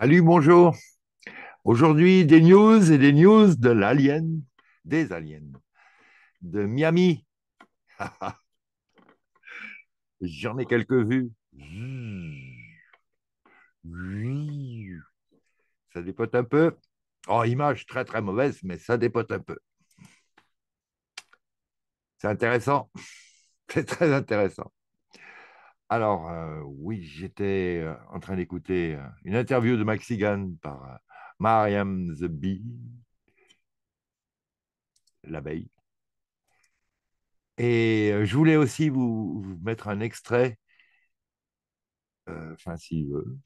Salut, bonjour. Aujourd'hui, des news et des news de l'alien, des aliens, de Miami. J'en ai quelques vues. Ça dépote un peu. oh, image très très mauvaise, mais ça dépote un peu. C'est intéressant. C'est très intéressant. Alors, euh, oui, j'étais euh, en train d'écouter euh, une interview de Maxigan par Mariam the Bee, l'abeille. Et je voulais aussi vous, mettre un extrait, enfin s'il veut,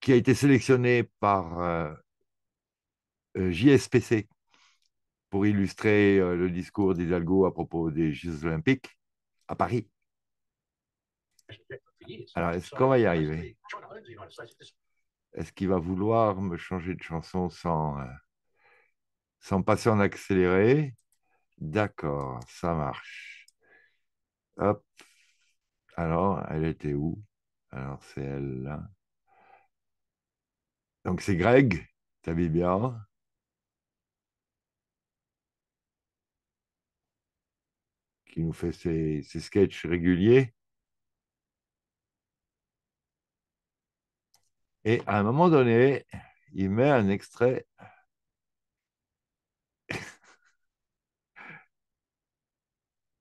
qui a été sélectionné par JSPC pour illustrer le discours d'Hidalgo à propos des Jeux olympiques à Paris. Alors, est-ce qu'on va y arriver Est-ce qu'il va vouloir me changer de chanson sans, euh, sans passer en accéléré D'accord, ça marche. Hop. Alors, elle était où Alors, c'est elle là. Donc, c'est Greg, t'as bien Il nous fait ses, sketchs réguliers. Et à un moment donné, il met un extrait.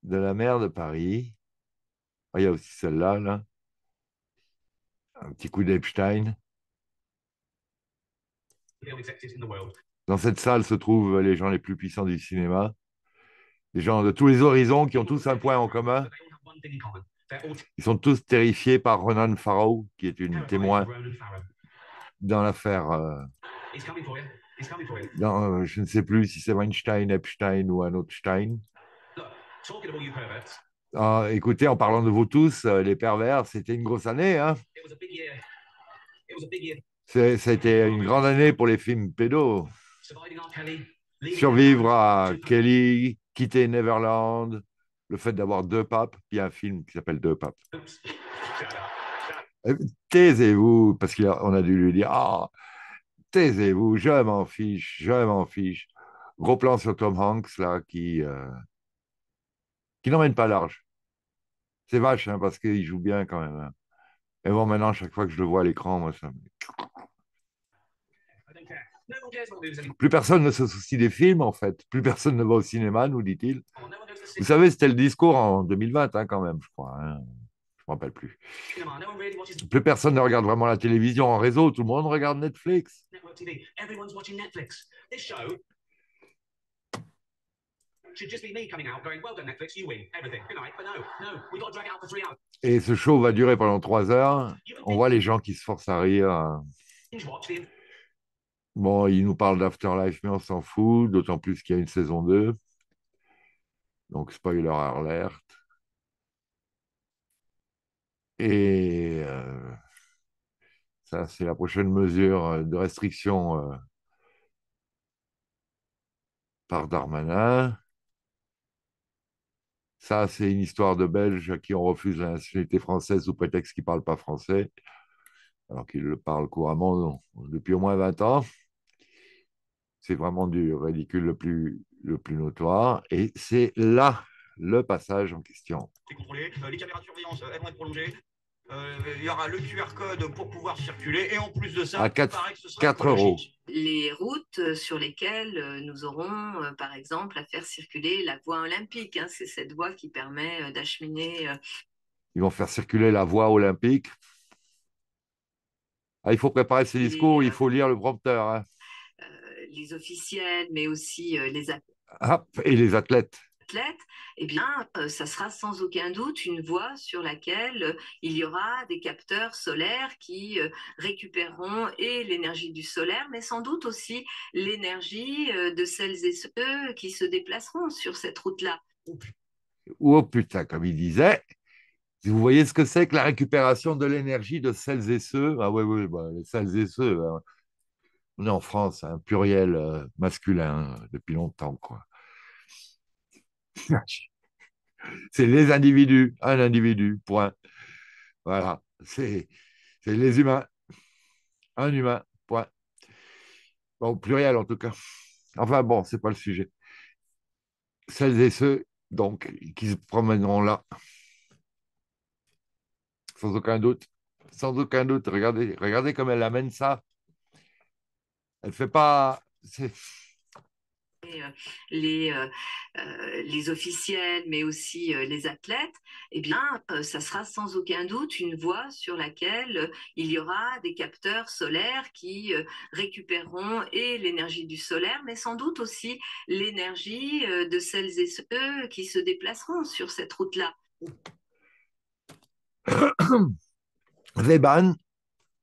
de la mer de Paris. Ah, il y a aussi celle-là, là. Un petit coup d'Epstein. Dans cette salle se trouvent les gens les plus puissants du cinéma. Des gens de tous les horizons qui ont tous un point en commun. Ils sont tous terrifiés par Ronan Farrow, qui est une témoin dans l'affaire. Euh, euh, je ne sais plus si c'est Weinstein, Epstein ou un autre Stein. Ah, écoutez, en parlant de vous tous, euh, les pervers, c'était une grosse année. Hein c'était une grande année pour les films pédos. Survivre à Kelly, quitter Neverland, le fait d'avoir deux papes, puis un film qui s'appelle Deux papes. Euh, taisez-vous, parce qu'on a dû lui dire Ah, taisez-vous, je m'en fiche, je m'en fiche. Gros plan sur Tom Hanks, là, qui, euh, qui n'emmène pas large. C'est vache, hein, parce qu'il joue bien quand même. Hein. Et bon, maintenant, chaque fois que je le vois à l'écran, moi, ça me. Plus personne ne se soucie des films, en fait. Plus personne ne va au cinéma, nous dit-il. Vous savez, c'était le discours en 2020, hein, quand même, je crois. Hein. Je ne me rappelle plus. Plus personne ne regarde vraiment la télévision en réseau. Tout le monde regarde Netflix. Et ce show va durer pendant trois heures. On voit les gens qui se forcent à rire. Bon, il nous parle d'Afterlife, mais on s'en fout, d'autant plus qu'il y a une saison 2. Donc, spoiler alert. Et euh, ça, c'est la prochaine mesure euh, de restriction euh, par Darmanin. Ça, c'est une histoire de Belges à qui on refuse la nationalité française sous prétexte qu'ils ne parlent pas français, alors qu'ils le parlent couramment depuis au moins 20 ans. C'est vraiment du ridicule le plus, le plus notoire. Et c'est là le passage en question. Euh, les caméras de surveillance, euh, elles vont être prolongées. Euh, il y aura le QR code pour pouvoir circuler et en plus de ça, à 4, que ce sera 4 euros. Les routes sur lesquelles nous aurons, par exemple, à faire circuler la voie olympique, hein. c'est cette voie qui permet d'acheminer. Ils vont faire circuler la voie olympique. Ah, il faut préparer ses discours, il faut lire le prompteur. Hein les officiels, mais aussi euh, les athlètes. Ah, et les athlètes athlètes, eh bien, euh, ça sera sans aucun doute une voie sur laquelle euh, il y aura des capteurs solaires qui récupéreront et l'énergie du solaire, mais sans doute aussi l'énergie de celles et ceux qui se déplaceront sur cette route-là. Oh, oh putain, comme il disait, vous voyez ce que c'est que la récupération de l'énergie de celles et ceux Ah oui, oui, bah, celles et ceux. Hein on est en France, un hein, pluriel euh, masculin euh, depuis longtemps. quoi. C'est les individus, un individu, point. Voilà, c'est les humains, un humain, point. Bon, pluriel en tout cas. Enfin bon, c'est pas le sujet. Celles et ceux, donc, qui se promèneront là, sans aucun doute, sans aucun doute, regardez, regardez comme elle amène ça elle fait pas. Euh, euh, euh, les, officiels, mais aussi les athlètes, eh bien, ça sera sans aucun doute une voie sur laquelle il y aura des capteurs solaires qui récupéreront et l'énergie du solaire, mais sans doute aussi l'énergie de celles et ceux qui se déplaceront sur cette route-là. Reban,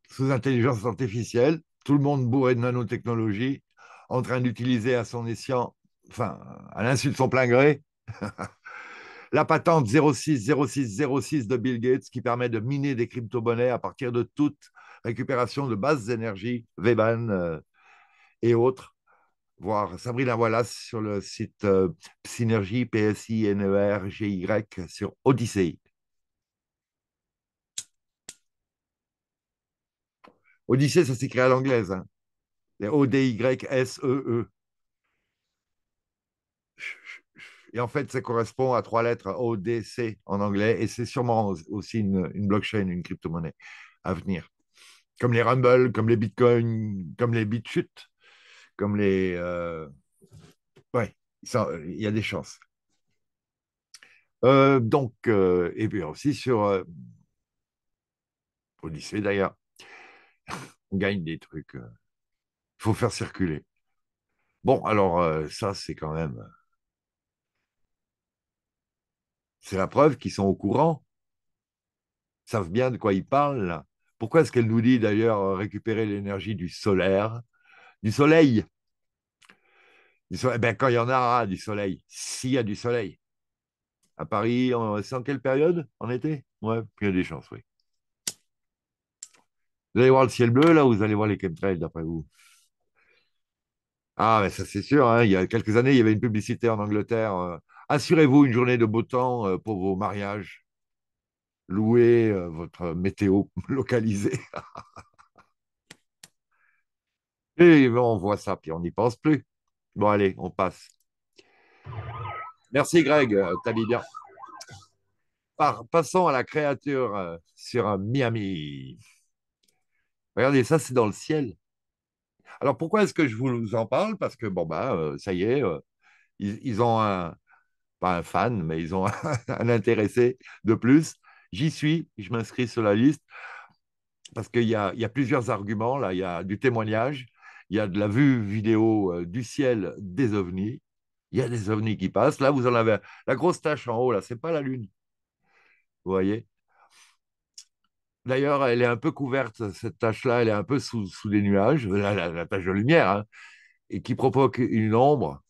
sous intelligence artificielle, tout le monde bourré de nanotechnologie, en train d'utiliser à son escient, enfin, à l'insu de son plein gré, la patente 060606 de Bill Gates qui permet de miner des crypto-monnaies à partir de toute récupération de bases d'énergie, Veban euh, et autres. Voir Sabrina Wallace sur le site euh, n Synergie, PSI, g y sur Odyssey. Odyssée, ça s'écrit à l'anglaise. Hein. O-D-Y-S-E-E. E. Et en fait, ça correspond à trois lettres O-D-C en anglais. Et c'est sûrement aussi une, blockchain, une crypto-monnaie à venir. Comme les Rumble, comme les Bitcoin, comme les BitChute, comme les. Euh, ouais, euh, il y a des chances. Euh, donc, et puis aussi sur Odyssée d'ailleurs on gagne des trucs. Il euh. faut faire circuler. Bon, alors euh, ça, c'est quand même... Euh, c'est la preuve qu'ils sont au courant, savent bien de quoi ils parlent. Pourquoi est-ce qu'elle nous dit d'ailleurs récupérer l'énergie du solaire, du soleil du soleil. Eh ben, quand il y en aura du soleil, s'il y a du soleil. À Paris, c'est en quelle période En été Oui, il y a des chances, oui. Vous allez voir le ciel bleu, là, vous allez voir les chemtrails, d'après vous. Ah, mais ben ça, c'est sûr. Hein. Il y a quelques années, il y avait une publicité en Angleterre. Euh, Assurez-vous une journée de beau temps euh, pour vos mariages. Louez euh, votre météo localisée. Et ben, on voit ça, puis on n'y pense plus. Bon, allez, on passe. Merci, Greg. T'as bien. Par, passons à la créature sur Miami. Regardez, ça, c'est dans le ciel. Alors pourquoi est-ce que je vous en parle Parce que, bon, bah, euh, ça y est, euh, ils, ont un, pas un fan, mais ils ont un, intéressé de plus. J'y suis, je m'inscris sur la liste, parce qu'il y a, plusieurs arguments. Là, il y a du témoignage, il y a de la vue vidéo euh, du ciel des ovnis, il y a des ovnis qui passent. Là, vous en avez la grosse tache en haut, là, c'est pas la Lune. Vous voyez D'ailleurs, elle est un peu couverte, cette tache-là, elle est un peu sous, des les nuages, euh, la, tâche de lumière, hein, et qui provoque une ombre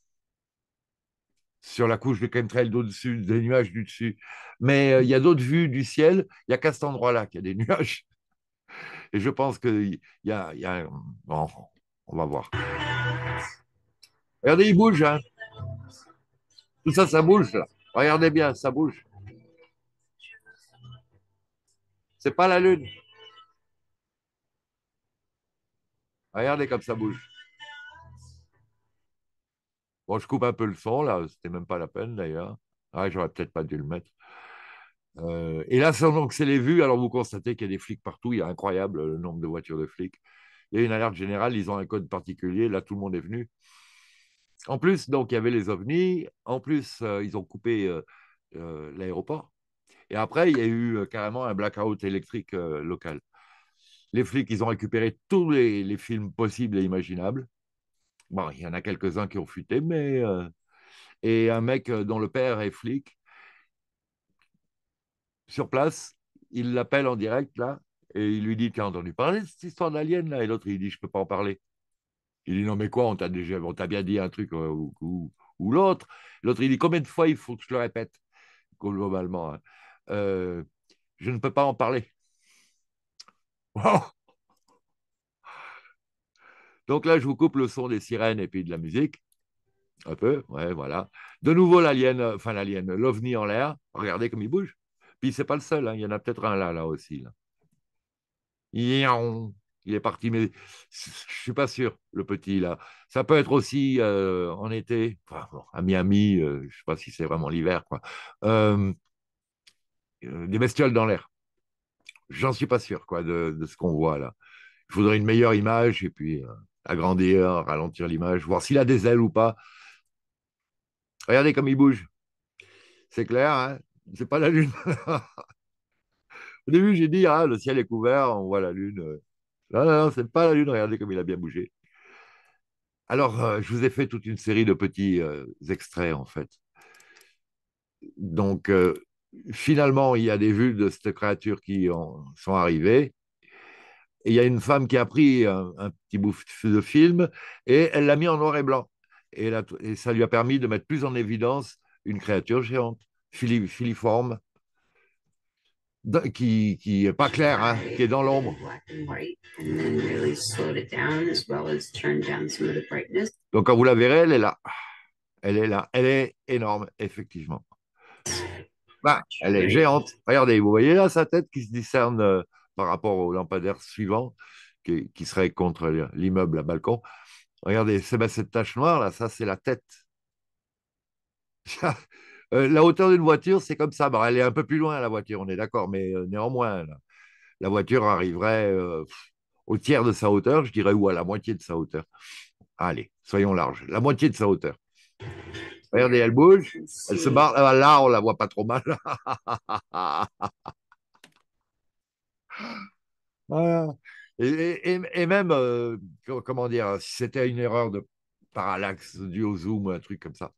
sur la couche de chemtrail d'au-dessus, des nuages du dessus. Mais euh, il y a d'autres vues du ciel, il n'y a qu'à cet endroit-là qu'il y a des nuages. Et je pense qu'il y a... Y on va voir. Regardez, il bouge. Hein. Tout ça, ça bouge. Regardez bien, ça bouge. C'est pas la Lune. Regardez comme ça bouge. Bon, je coupe un peu le son, là, c'était même pas la peine d'ailleurs. Ah, j'aurais peut-être pas dû le mettre. Euh, et là, donc, c'est les vues. Alors, vous constatez qu'il y a des flics partout. Il y a incroyable le nombre de voitures de flics. Il y a une alerte générale. Ils ont un code particulier. Là, tout le monde est venu. En plus, donc, il y avait les ovnis. En plus, euh, ils ont coupé euh, l'aéroport. Et après, il y a eu euh, carrément un blackout électrique euh, local. Les flics, ils ont récupéré tous les, films possibles et imaginables. Bon, il y en a quelques-uns qui ont fuité, mais. Euh, et un mec dont le père est flic, sur place, il l'appelle en direct, là, et il lui dit Tu as entendu parler de cette histoire d'alien, là Et l'autre, il dit Je peux pas en parler. Il dit Non, mais quoi On t'a déjà... on t'a bien dit un truc ou, l'autre. L'autre, il dit Combien de fois il faut que je le répète Globalement. Hein. Euh, je ne peux pas en parler. Donc là, je vous coupe le son des sirènes et puis de la musique. Un peu, ouais, voilà. De nouveau, l'alien, euh, enfin l'alien, l'ovni en l'air. Regardez comme il bouge. Puis c'est pas le seul, hein. il y en a peut-être un là, là aussi. Il est parti, mais je suis pas sûr, le petit là. Ça peut être aussi euh, en été, à Miami, je je sais pas si c'est vraiment l'hiver, quoi. Euh, euh, des bestioles dans l'air. J'en suis pas sûr quoi, de, ce qu'on voit là. Il faudrait une meilleure image et puis euh, agrandir, ralentir l'image, voir s'il a des ailes ou pas. Regardez comme il bouge. C'est clair, hein. c'est pas la Lune. Au début, j'ai dit, ah, le ciel est couvert, on voit la Lune. Non, non, non, c'est pas la Lune, regardez comme il a bien bougé. Alors, euh, je vous ai fait toute une série de petits extraits, en fait. Donc, finalement, il y a des vues de cette créature qui sont arrivées. il y a une femme qui a pris un, petit bout de film et elle l'a mis en noir et blanc. Et, ça lui a permis de mettre plus en évidence une créature géante, filiforme, qui, qui est pas claire, hein, qui est dans l'ombre. Donc quand vous la verrez, elle est là. Elle est là. Elle est énorme, effectivement. Bah, elle est géante. Regardez, vous voyez là sa tête qui se discerne euh, par rapport au lampadaire suivant, qui, serait contre l'immeuble à balcon. Regardez, c'est bah, cette tache noire là, ça c'est la tête. Euh, la hauteur d'une voiture, c'est comme ça. elle est un peu plus loin la voiture, on est d'accord, mais euh, néanmoins, la voiture arriverait au tiers de sa hauteur, je dirais, ou à la moitié de sa hauteur. Allez, soyons larges, la moitié de sa hauteur. Regardez, elle bouge. Elle se barre. Euh, là, on la voit pas trop mal. Ah. Et, même, euh, comment dire, si c'était une erreur de parallaxe due au zoom ou un truc comme ça,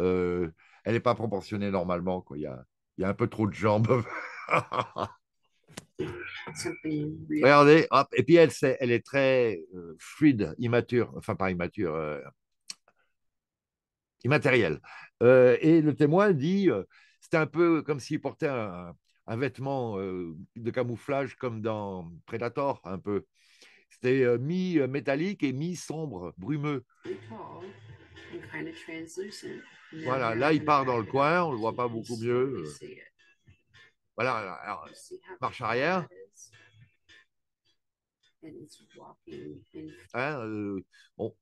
euh, elle n'est pas proportionnée normalement. Quoi. Il, y a, il a un peu trop de jambes. Regardez, et puis elle, est, elle est très fluide, immature, enfin pas immature, immatériel. Euh, et le témoin dit, euh, c'était un peu comme s'il portait un, vêtement euh, de camouflage comme dans Predator, un peu. C'était mi-métallique et mi-sombre, brumeux. Voilà, là il part dans le coin, on ne le voit pas beaucoup mieux. Voilà, alors, marche arrière. Hein, bon,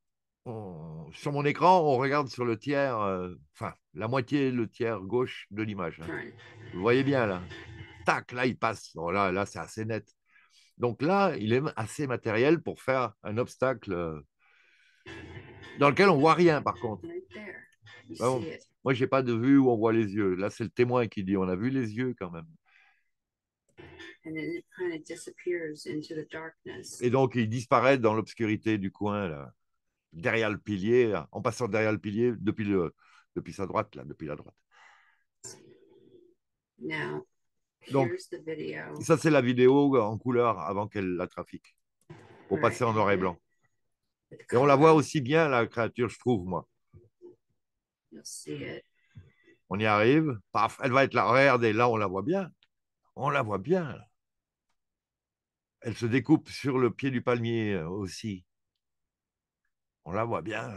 sur mon écran, on regarde sur le tiers, euh, enfin, la moitié, le tiers gauche de l'image. Hein. Vous voyez bien là. Tac, là, il passe. là, là c'est assez net. Donc là, il est assez matériel pour faire un obstacle euh, dans lequel on voit rien, par contre. Bah, moi, je n'ai pas de vue où on voit les yeux. Là, c'est le témoin qui dit on a vu les yeux quand même. Et donc, il disparaît dans l'obscurité du coin, là derrière le pilier, en passant derrière le pilier depuis, le, depuis sa droite, là, depuis la droite. Donc, ça, c'est la vidéo en couleur avant qu'elle la trafique, pour passer en noir et blanc. Et on la voit aussi bien, la créature, je trouve, moi. On y arrive. Paf, elle va être là. Regardez, là, on la voit bien. On la voit bien. Elle se découpe sur le pied du palmier euh, aussi. On la voit bien.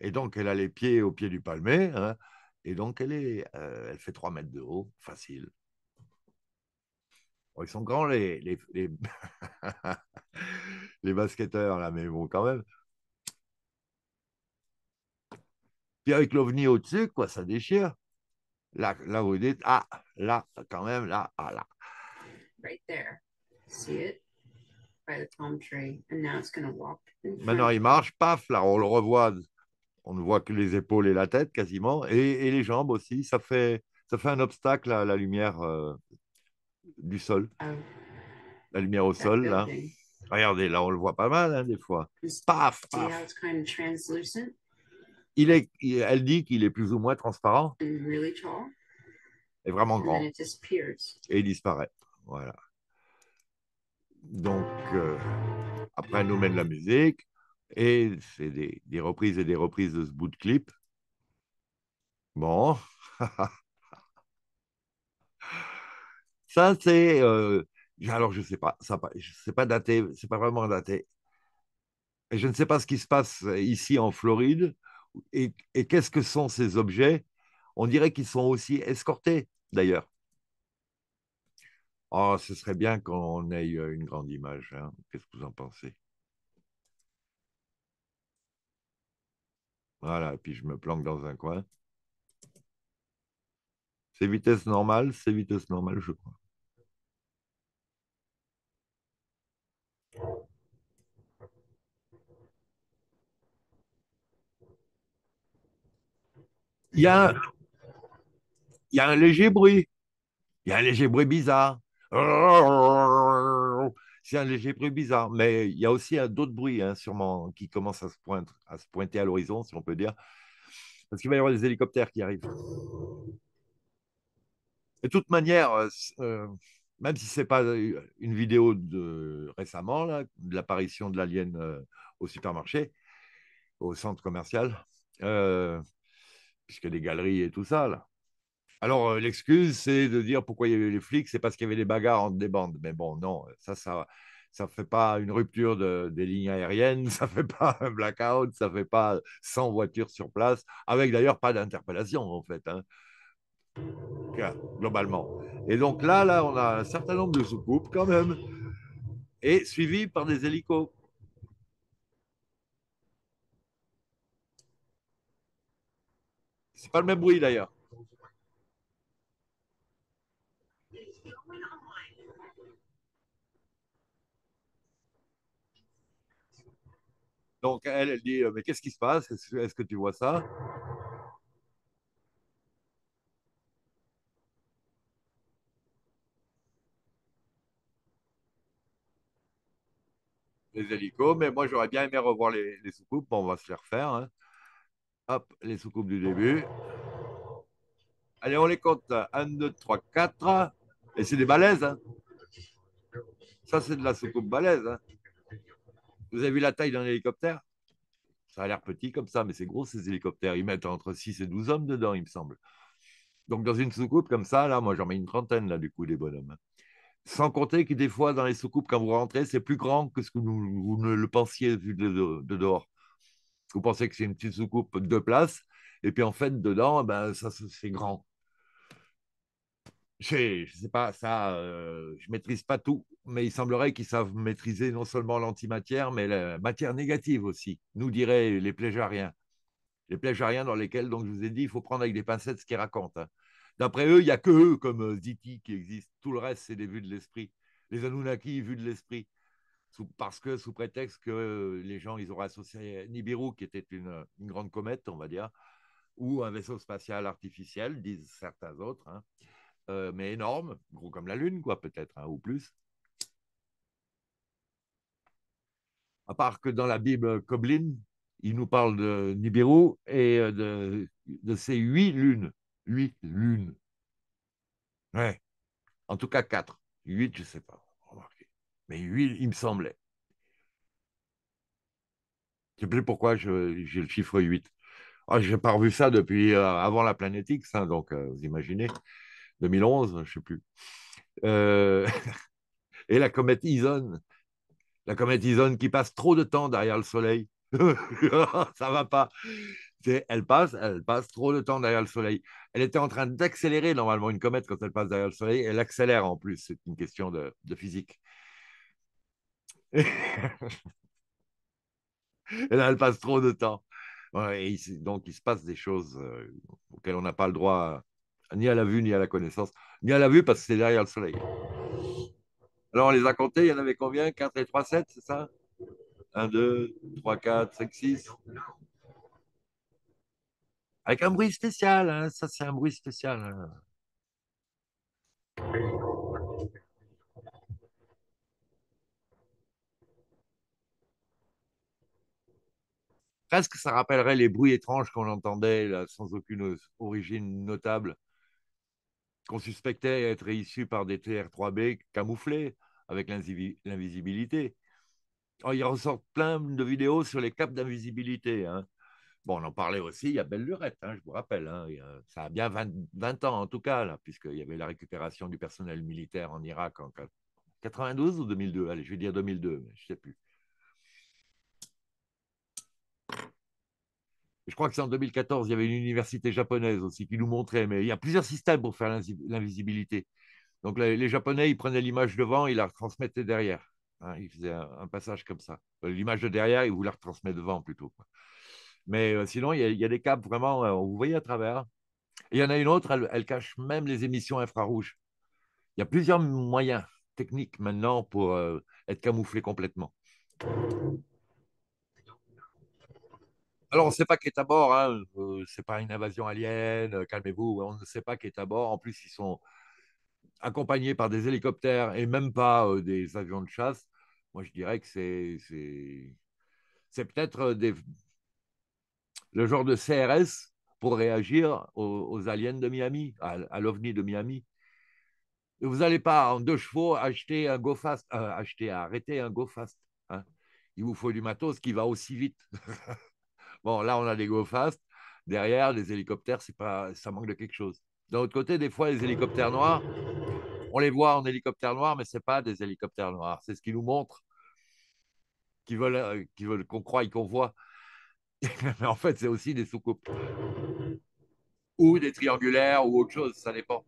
Et donc, elle a les pieds au pied du palmier. Hein, et donc, elle, est, euh, elle fait 3 mètres de haut, facile. ils sont grands, les, les, basketteurs, là, mais bon, quand même. Puis avec l'OVNI au-dessus, quoi, ça déchire. Là, là, vous dites, ah, là, quand même, là, ah, là. Right there. See it? Maintenant, il marche, paf, là, on le revoit. On ne voit que les épaules et la tête quasiment, et, les jambes aussi. Ça fait, ça fait un obstacle à la lumière euh, du sol. Oh. La lumière au sol, là. Regardez, là, on le voit pas mal, hein, des fois. Paf, Il est, elle dit qu'il est plus ou moins transparent. Really Et vraiment grand. Et il disparaît. Voilà donc, euh, après, elle nous mène la musique. Et c'est des, reprises et des reprises de ce bout de clip. Bon. ça, c'est. Euh, alors, je ne sais pas. Ça, c'est pas daté. C'est pas vraiment daté. Et je ne sais pas ce qui se passe ici en Floride. et qu'est-ce que sont ces objets On dirait qu'ils sont aussi escortés, d'ailleurs. Oh, ce serait bien qu'on ait une grande image. Hein. Qu'est-ce que vous en pensez Voilà, et puis je me planque dans un coin. C'est vitesse normale, c'est vitesse normale, je crois. Il y a, il y a un léger bruit. Il y a un léger bruit bizarre. C'est un léger bruit bizarre, mais il y a aussi d'autres bruits hein, sûrement qui commencent à se, pointer, à se pointer à l'horizon, si on peut dire, parce qu'il va y avoir des hélicoptères qui arrivent. De toute manière, euh, euh, même si ce n'est pas une vidéo de récemment, de l'apparition de l'alien euh, au supermarché, au centre commercial, puisque les galeries et tout ça, là, alors, euh, l'excuse, c'est de dire pourquoi il y avait les flics, c'est parce qu'il y avait des bagarres entre des bandes. Mais bon, non, euh, ça, ça ça ne fait pas une rupture des lignes aériennes, ça ne fait pas un blackout, ça ne fait pas 100 voitures sur place, avec d'ailleurs pas d'interpellation en fait, hein, globalement. Et donc là, là, on a un certain nombre de soucoupes quand même, et suivi par des hélicos. C'est pas le même bruit d'ailleurs. Donc, elle, elle dit euh, Mais qu'est-ce qui se passe Est-ce que tu vois ça les hélicos, mais moi j'aurais bien aimé revoir les, les soucoupes. on va se les refaire. Hein. Hop, les soucoupes du début. Allez, on les compte. 1, 2, 3, 4. Et c'est des balaises. Hein. Ça, c'est de la soucoupe balaise. Hein. Vous avez vu la taille d'un hélicoptère Ça a l'air petit comme ça, mais c'est gros ces hélicoptères. Ils mettent entre 6 et 12 hommes dedans, il me semble. Donc dans une soucoupe comme ça, là, moi j'en mets une trentaine, là, du coup, des bonhommes. Sans compter que des fois, dans les soucoupes, quand vous rentrez, c'est plus grand que ce que vous, ne le pensiez vu de, dehors. Vous pensez que c'est une petite soucoupe de place, et puis en fait, dedans, eh ben, ça c'est grand je ne sais pas, ça, euh, je ne maîtrise pas tout, mais il semblerait qu'ils savent maîtriser non seulement l'antimatière, mais la matière négative aussi, nous diraient les pléjariens. Les pléjariens dans lesquels, donc, je vous ai dit, il faut prendre avec des pincettes ce qu'ils racontent. Hein. D'après eux, il n'y a que eux comme euh, Ziti qui existent. Tout le reste, c'est des vues de l'esprit. Les Anunnaki, vues de l'esprit. Parce que, sous prétexte que euh, les gens, ils auraient associé Nibiru, qui était une, grande comète, on va dire, ou un vaisseau spatial artificiel, disent certains autres. Hein. Euh, mais énorme, gros comme la Lune, quoi, peut-être, hein, ou plus. À part que dans la Bible Koblin, il nous parle de Nibiru et euh, de, ses huit lunes. Huit lunes. Ouais. En tout cas, quatre. Huit, je ne sais pas. Mais huit, il me semblait. Je sais plus pourquoi j'ai le chiffre 8. je n'ai pas revu ça depuis euh, avant la planétique, ça, donc vous imaginez. 2011, je ne sais plus. Euh, et la comète Ison. La comète Ison qui passe trop de temps derrière le Soleil. ça ne va pas. Elle passe, elle passe trop de temps derrière le Soleil. Elle était en train d'accélérer normalement une comète quand elle passe derrière le Soleil. Elle accélère en plus. C'est une question de, physique. et là, elle passe trop de temps. donc, il se passe des choses euh, auxquelles on n'a pas le droit ni à la vue, ni à la connaissance, ni à la vue parce que c'est derrière le soleil. Alors, on les a comptés, il y en avait combien 4 et 3, 7, c'est ça 1, 2, 3, 4, 5, 6. Avec un bruit spécial, hein, ça c'est un bruit spécial. Hein. Presque ça rappellerait les bruits étranges qu'on entendait là, sans aucune origine notable qu'on suspectait être issus par des TR3B camouflés avec l'invisibilité. Oh, il ressort plein de vidéos sur les capes d'invisibilité. Hein. Bon, on en parlait aussi, il y a Belle Lurette, hein, je vous rappelle. Hein, ça a bien 20, ans en tout cas, puisqu'il y avait la récupération du personnel militaire en Irak en 92 ou 2002 Allez, je vais dire 2002, je ne sais plus. Je crois que c'est en 2014, il y avait une université japonaise aussi qui nous montrait, mais il y a plusieurs systèmes pour faire l'invisibilité. Donc les, Japonais, ils prenaient l'image devant, ils la retransmettaient derrière. Hein. ils faisaient un, passage comme ça. Euh, l'image de derrière, ils vous la retransmettaient devant plutôt. Mais euh, sinon, il y, a, des câbles vraiment, euh, vous voyez à travers. il y en a une autre, elle, cache même les émissions infrarouges. Il y a plusieurs moyens techniques maintenant pour être camouflé complètement. Alors, on ne sait pas qui est à bord. Hein. Euh, c'est pas une invasion alien. Euh, calmez-vous. On ne sait pas qui est à bord. En plus, ils sont accompagnés par des hélicoptères et même pas euh, des avions de chasse. Moi, je dirais que c'est c'est peut-être le genre de CRS pour réagir aux, aliens de Miami, à, l'OVNI de Miami. Vous n'allez pas en deux chevaux acheter un Fast, acheter, arrêter un GoFast. Hein. Il vous faut du matos qui va aussi vite. Bon, là, on a des go-fast. Derrière, les hélicoptères, c'est pas, ça manque de quelque chose. D'un autre côté, des fois, les hélicoptères noirs, on les voit en hélicoptère noir, mais ce pas des hélicoptères noirs. C'est ce qu'ils nous montrent, euh, qu'ils veulent, qu'on croie et qu'on voit. mais en fait, c'est aussi des soucoupes. Ou des triangulaires ou autre chose, ça dépend.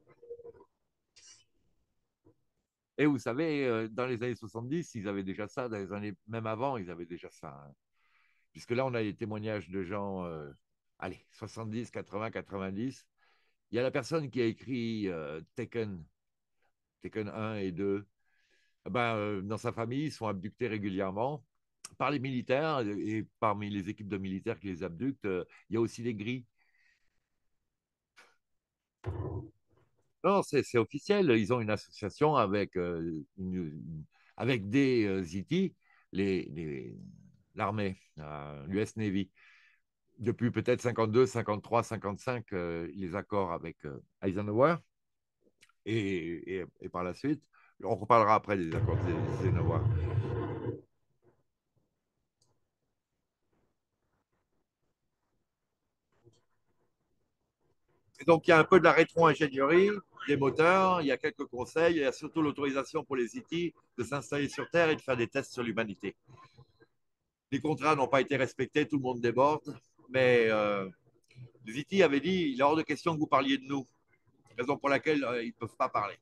Et vous savez, euh, dans les années 70, ils avaient déjà ça, dans les années, même avant, ils avaient déjà ça. Hein puisque là, on a les témoignages de gens, euh, allez, 70, 80, 90. Il y a la personne qui a écrit euh, Taken, Taken 1 et 2. Ben, euh, dans sa famille, ils sont abductés régulièrement par les militaires et parmi les équipes de militaires qui les abductent, il y a aussi les gris. Non, c'est officiel. Ils ont une association avec, une, avec des ZT. les l'armée, euh, l'US Navy. Depuis peut-être 52, 53, 55, les accords avec euh, Eisenhower. Et, par la suite, on reparlera après les accords d'Eisenhower. Et donc, il y a un peu de la rétro-ingénierie, des moteurs, il y a quelques conseils, il y a surtout l'autorisation pour les IT e de s'installer sur Terre et de faire des tests sur l'humanité les contrats n'ont pas été respectés, tout le monde déborde. Mais euh, avait dit il est hors de question que vous parliez de nous, raison pour laquelle euh, ils ne peuvent pas parler,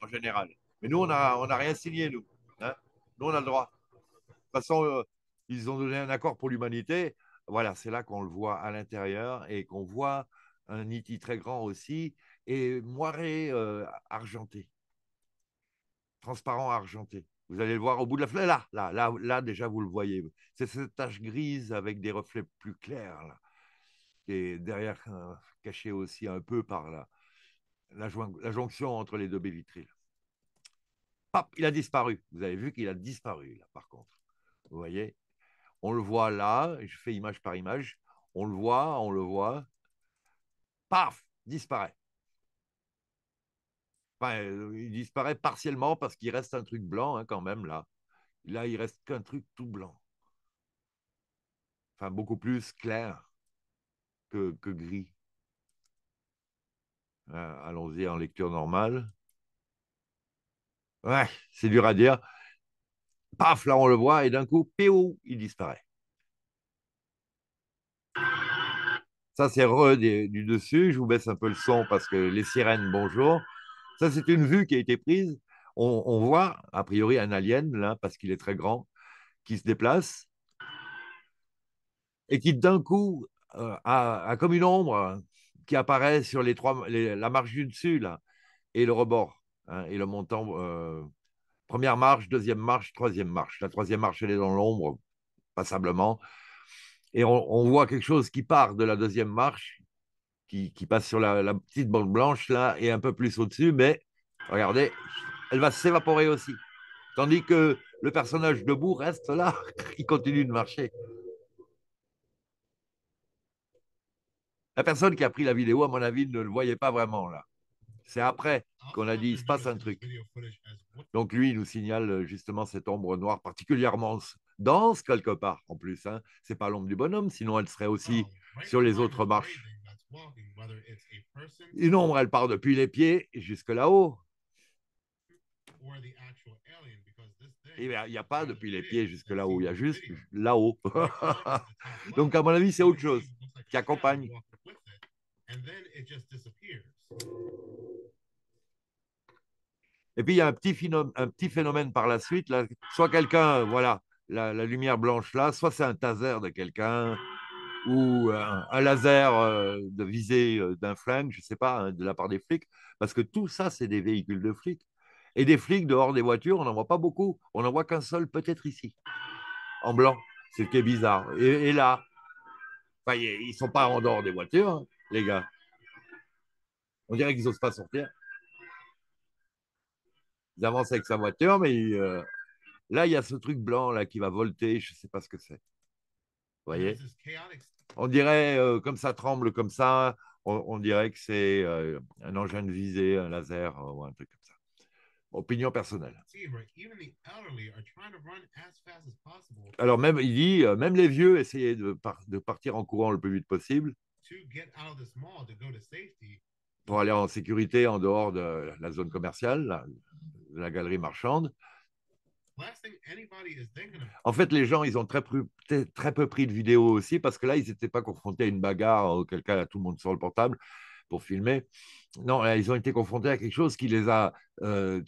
en général. Mais nous, on n'a rien signé, nous. Hein. nous, on a le droit. De toute façon, euh, ils ont donné un accord pour l'humanité. Voilà, c'est là qu'on le voit à l'intérieur et qu'on voit un Iti très grand aussi et moiré euh, argenté, transparent argenté. Vous allez le voir au bout de la flèche là, là, là, là déjà vous le voyez. C'est cette tache grise avec des reflets plus clairs, là. Et derrière, euh, caché aussi un peu par la, jonction entre les deux vitrines. Pap, il a disparu. Vous avez vu qu'il a disparu, là, par contre. Vous voyez On le voit là, je fais image par image. On le voit, on le voit. Paf Disparaît. Enfin, il disparaît partiellement parce qu'il reste un truc blanc hein, quand même là. Là, il reste qu'un truc tout blanc. Enfin, beaucoup plus clair que, gris. Hein, allons-y en lecture normale. Ouais, c'est dur à dire. Paf, là on le voit et d'un coup, PO, il disparaît. Ça, c'est re du dessus. Je vous baisse un peu le son parce que les sirènes, bonjour. Ça, c'est une vue qui a été prise. On, voit, a priori, un alien, là, parce qu'il est très grand, qui se déplace et qui, d'un coup, euh, a, comme une ombre qui apparaît sur les trois, la marche du dessus, là, et le rebord, hein, et le montant. Euh, première marche, deuxième marche, troisième marche. La troisième marche, elle est dans l'ombre, passablement. Et on, voit quelque chose qui part de la deuxième marche qui, passe sur la, petite bande blanche là et un peu plus au-dessus, mais regardez, elle va s'évaporer aussi. Tandis que le personnage debout reste là, il continue de marcher. La personne qui a pris la vidéo, à mon avis, ne le voyait pas vraiment là. C'est après qu'on a dit, il se passe un truc. Donc lui, il nous signale justement cette ombre noire particulièrement dense quelque part en plus. Hein. C'est pas l'ombre du bonhomme, sinon elle serait aussi sur les autres marches. Une ombre, elle part depuis les pieds jusque là-haut. Il n'y a pas depuis les pieds jusque là-haut, il y a juste là-haut. Donc, à mon avis, c'est autre chose qui accompagne. Et puis, il y a un petit, phénomène, un petit phénomène par la suite. Soit quelqu'un, voilà, la, lumière blanche là, soit c'est un taser de quelqu'un, ou euh, un, laser euh, de visée euh, d'un flingue, je ne sais pas, hein, de la part des flics, parce que tout ça, c'est des véhicules de flics. Et des flics dehors des voitures, on n'en voit pas beaucoup. On n'en voit qu'un seul, peut-être ici, en blanc. C'est ce qui est bizarre. Et, là, ils ne sont pas en dehors des voitures, hein, les gars. On dirait qu'ils n'osent pas sortir. Ils avancent avec sa voiture, mais là, il y a ce truc blanc là qui va volter, je ne sais pas ce que c'est voyez on dirait, euh, comme ça tremble, comme ça, on, dirait que c'est euh, un engin de visée, un laser euh, ou un truc comme ça. Opinion personnelle. Alors, même, il dit, même les vieux, essayaient de, partir en courant le plus vite possible pour aller en sécurité en dehors de la zone commerciale, la galerie marchande. En fait, les gens, ils ont très, peu pris de vidéos aussi parce que là, ils n'étaient pas confrontés à une bagarre, quelqu'un cas, tout le monde sur le portable pour filmer. Non, ils ont été confrontés à quelque chose qui les a, euh,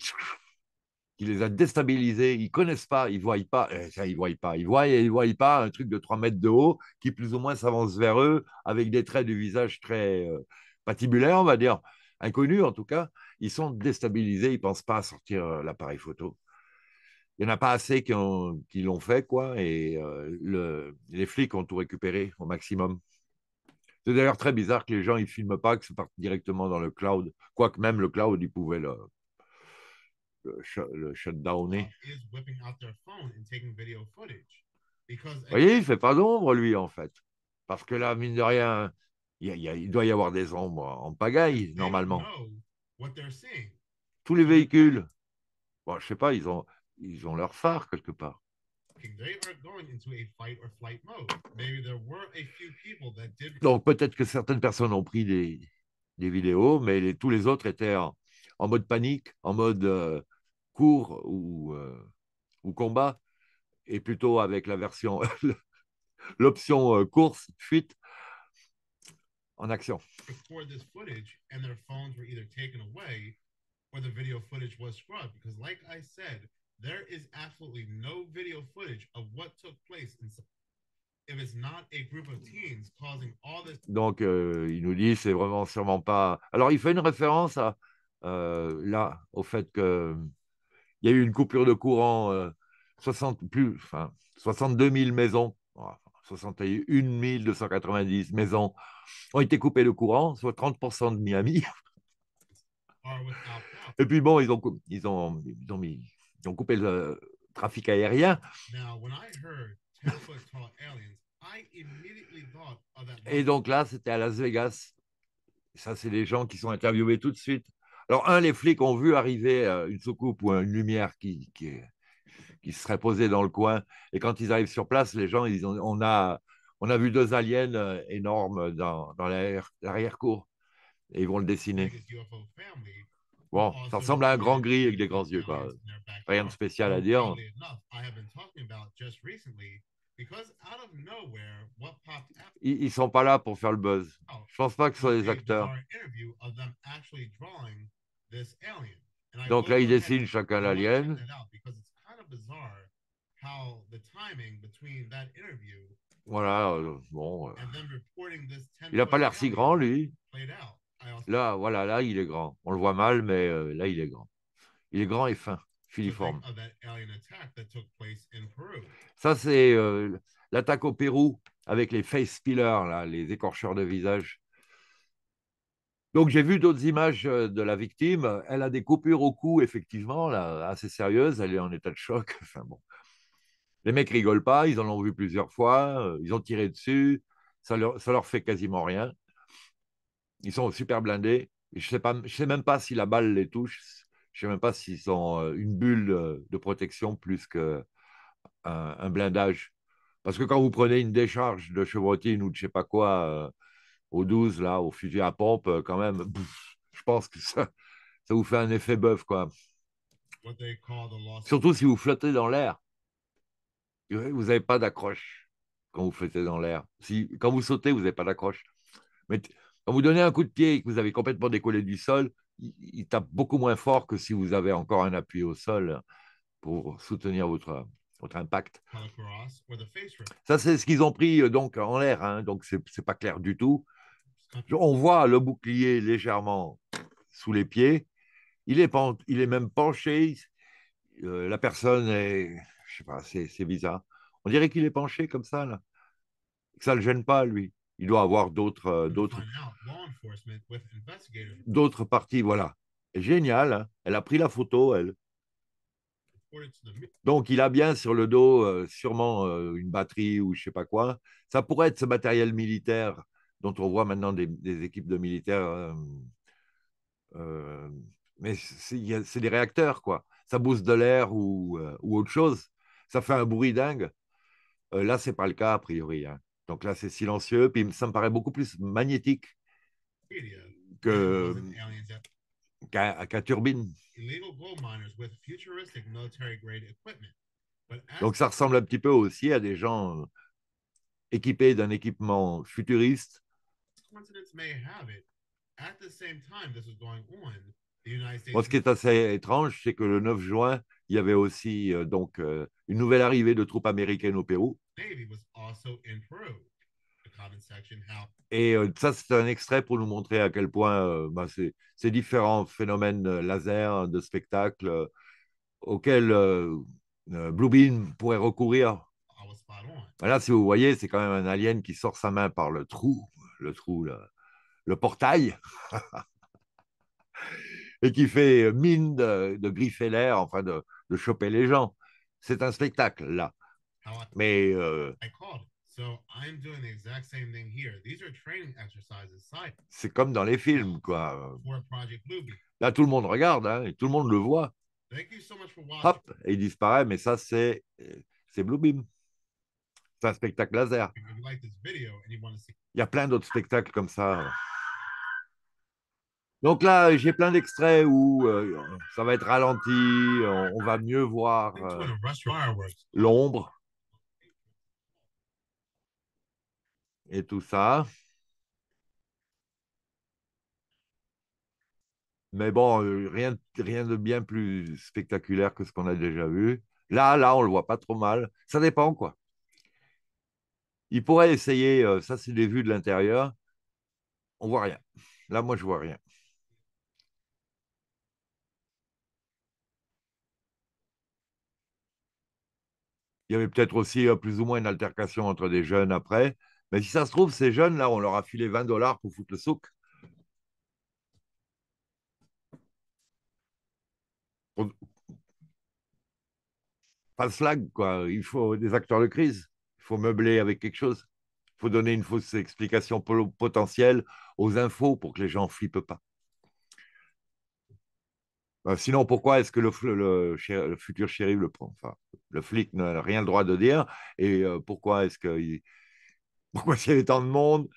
qui les a déstabilisés. Ils connaissent pas, ils voient pas, euh, ils voient pas, ils voient et ils voient pas un truc de 3 mètres de haut qui plus ou moins s'avance vers eux avec des traits du visage très patibulaire, euh, patibulaires, on va dire, inconnus en tout cas. Ils sont déstabilisés, ils pensent pas à sortir l'appareil photo il n'y en a pas assez qui, l'ont fait, quoi, et euh, le, les flics ont tout récupéré au maximum. C'est d'ailleurs très bizarre que les gens ne filment pas, que ça parte directement dans le cloud, quoique même le cloud, ils pouvaient le, le, shutdowner. Vous voyez, il ne fait pas d'ombre, lui, en fait. Parce que là, mine de rien, il, doit y avoir des ombres en pagaille, normalement. Tous les véhicules. Bon, je sais pas, ils ont ils ont leur phare quelque part. Donc peut-être que certaines personnes ont pris des, vidéos, mais les, tous les autres étaient en, mode panique, en mode euh, cours euh, ou, combat, et plutôt avec la version, l'option euh, course, fuite, en action. Donc, il nous dit, c'est vraiment sûrement pas. Alors, il fait une référence à, euh, là, au fait que il y a eu une coupure de courant, 60, euh, plus, enfin, 62 000 maisons, 61 290 maisons ont été coupées de courant, soit 30% de Miami. Et puis bon, ils ont, ils ont, ils ont mis ils ont coupé le euh, trafic aérien. Et donc là, c'était à Las Vegas. Ça, c'est les gens qui sont interviewés tout de suite. Alors, un, les flics ont vu arriver euh, une soucoupe ou une lumière qui, qui, serait posée dans le coin. Et quand ils arrivent sur place, les gens, ils ont, on, a, on a vu deux aliens euh, énormes dans, dans l'arrière-cour. Et ils vont le dessiner. Bon, oh, ça ressemble à un grand gris avec des grands yeux, quoi. Rien de spécial à dire. Ils, ne sont pas là pour faire le buzz. Oh, Je pense pas que ce soit des acteurs. Donc là, ils dessinent chacun l'alien. Voilà, bon. Il n'a pas l'air si grand, lui. Là, voilà, là, il est grand. On le voit mal, mais euh, là, il est grand. Il est grand et fin, filiforme. Ça, c'est euh, l'attaque au Pérou avec les face peelers, là, les écorcheurs de visage. Donc, j'ai vu d'autres images euh, de la victime. Elle a des coupures au cou, effectivement, là, assez sérieuses. Elle est en état de choc. Enfin, bon. Les mecs rigolent pas, ils en ont vu plusieurs fois, ils ont tiré dessus, ça leur, ça leur fait quasiment rien ils sont super blindés. Je sais pas, je sais même pas si la balle les touche. Je sais même pas s'ils ont euh, une bulle euh, de protection plus que un, blindage. Parce que quand vous prenez une décharge de chevrotine ou de je sais pas quoi euh, au 12 là, au fusil à pompe, quand même, je pense que ça, ça vous fait un effet bœuf quoi. Surtout si vous flottez dans l'air. Vous n'avez pas d'accroche quand vous flottez dans l'air. Si, quand vous sautez, vous n'avez pas d'accroche. Mais quand vous donnez un coup de pied et que vous avez complètement décollé du sol, il, tape beaucoup moins fort que si vous avez encore un appui au sol pour soutenir votre, votre impact. Ça, c'est ce qu'ils ont pris euh, donc en l'air, hein, donc c'est n'est pas clair du tout. On voit le bouclier légèrement sous les pieds. Il est, pen, il est même penché. Euh, la personne est. Je sais pas, c'est bizarre. On dirait qu'il est penché comme ça, là. Ça ne le gêne pas, lui il doit avoir d'autres euh, d'autres d'autres parties. Voilà, génial. Hein. elle a pris la photo, elle. Donc il a bien sur le dos euh, sûrement euh, une batterie ou je sais pas quoi. Ça pourrait être ce matériel militaire dont on voit maintenant des, équipes de militaires. mais c'est des réacteurs, quoi. Ça booste de l'air ou, autre chose. Ça fait un bruit dingue. là, c'est pas le cas, a priori. Hein. Donc là, c'est silencieux, puis ça me paraît beaucoup plus magnétique que qu'à turbine. Donc ça ressemble un petit peu aussi à des gens euh, équipés d'un équipement futuriste. ce qui est assez étrange, c'est que le 9 juin, il y avait aussi euh, donc euh, une nouvelle arrivée de troupes américaines au Pérou. Et euh, ça, c'est un extrait pour nous montrer à quel point euh, ben, ces, différents phénomènes euh, laser hein, de spectacle auxquels Bluebeam pourrait recourir. Voilà, ben si vous voyez, c'est quand même un alien qui sort sa main par le trou, le trou, le, portail, et qui fait mine de, griffer l'air, enfin de, de choper les gens. C'est un spectacle, là. Mais uh, c'est comme dans les films, quoi. Là, tout le monde regarde hein, et tout le monde le voit. Hop, et il disparaît, mais ça, c'est, c'est Bluebeam. C'est un spectacle laser. Il y a plein d'autres spectacles comme ça. Donc là, j'ai plein d'extraits où euh, ça va être ralenti, on, va mieux voir euh, l'ombre. et tout ça. Mais bon, euh, rien, de bien plus spectaculaire que ce qu'on a déjà vu. Là, là, on le voit pas trop mal. Ça dépend, quoi. Il pourrait essayer, euh, ça c'est des vues de l'intérieur. On voit rien. Là, moi, je vois rien. Il y avait peut-être aussi euh, plus ou moins une altercation entre des jeunes après. Mais ben, si ça se trouve, ces jeunes-là, on leur a filé 20 dollars pour foutre le souk. Pas de slag, quoi. Il faut des acteurs de crise. Il faut meubler avec quelque chose. Il faut donner une fausse explication potentielle aux infos pour que les gens flippent pas. Ben, sinon, pourquoi est-ce que le, le, futur shérif, le, enfin, le flic n'a rien le droit de dire Et euh, pourquoi est-ce qu'il Pourquoi il y avait tant de monde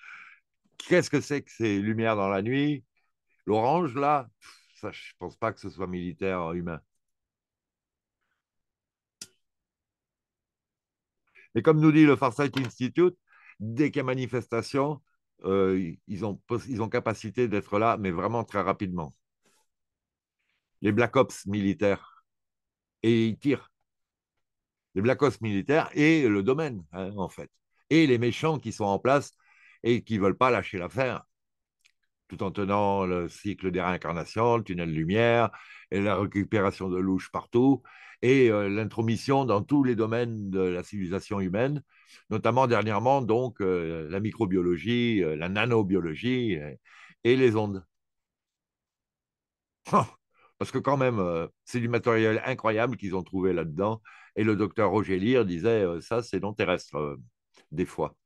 Qu'est-ce que c'est que ces lumières dans la nuit L'orange, là, ça, je ne pense pas que ce soit militaire euh, humain. Et comme nous dit le Farsight Institute, dès qu'il y a manifestation, euh, ils, ont, ils ont capacité d'être là, mais vraiment très rapidement. Les Black Ops militaires. Et ils tirent. Les Black Ops militaires et le domaine, hein, en fait et les méchants qui sont en place et qui ne veulent pas lâcher l'affaire, tout en tenant le cycle des réincarnations, le tunnel de lumière, et la récupération de louches partout, et euh, l'intromission dans tous les domaines de la civilisation humaine, notamment dernièrement, donc, euh, la microbiologie, euh, la nanobiologie et les ondes. parce que quand même, c'est du matériel incroyable qu'ils ont trouvé là-dedans, et le docteur Roger Lear disait, ça, c'est non terrestre des fois,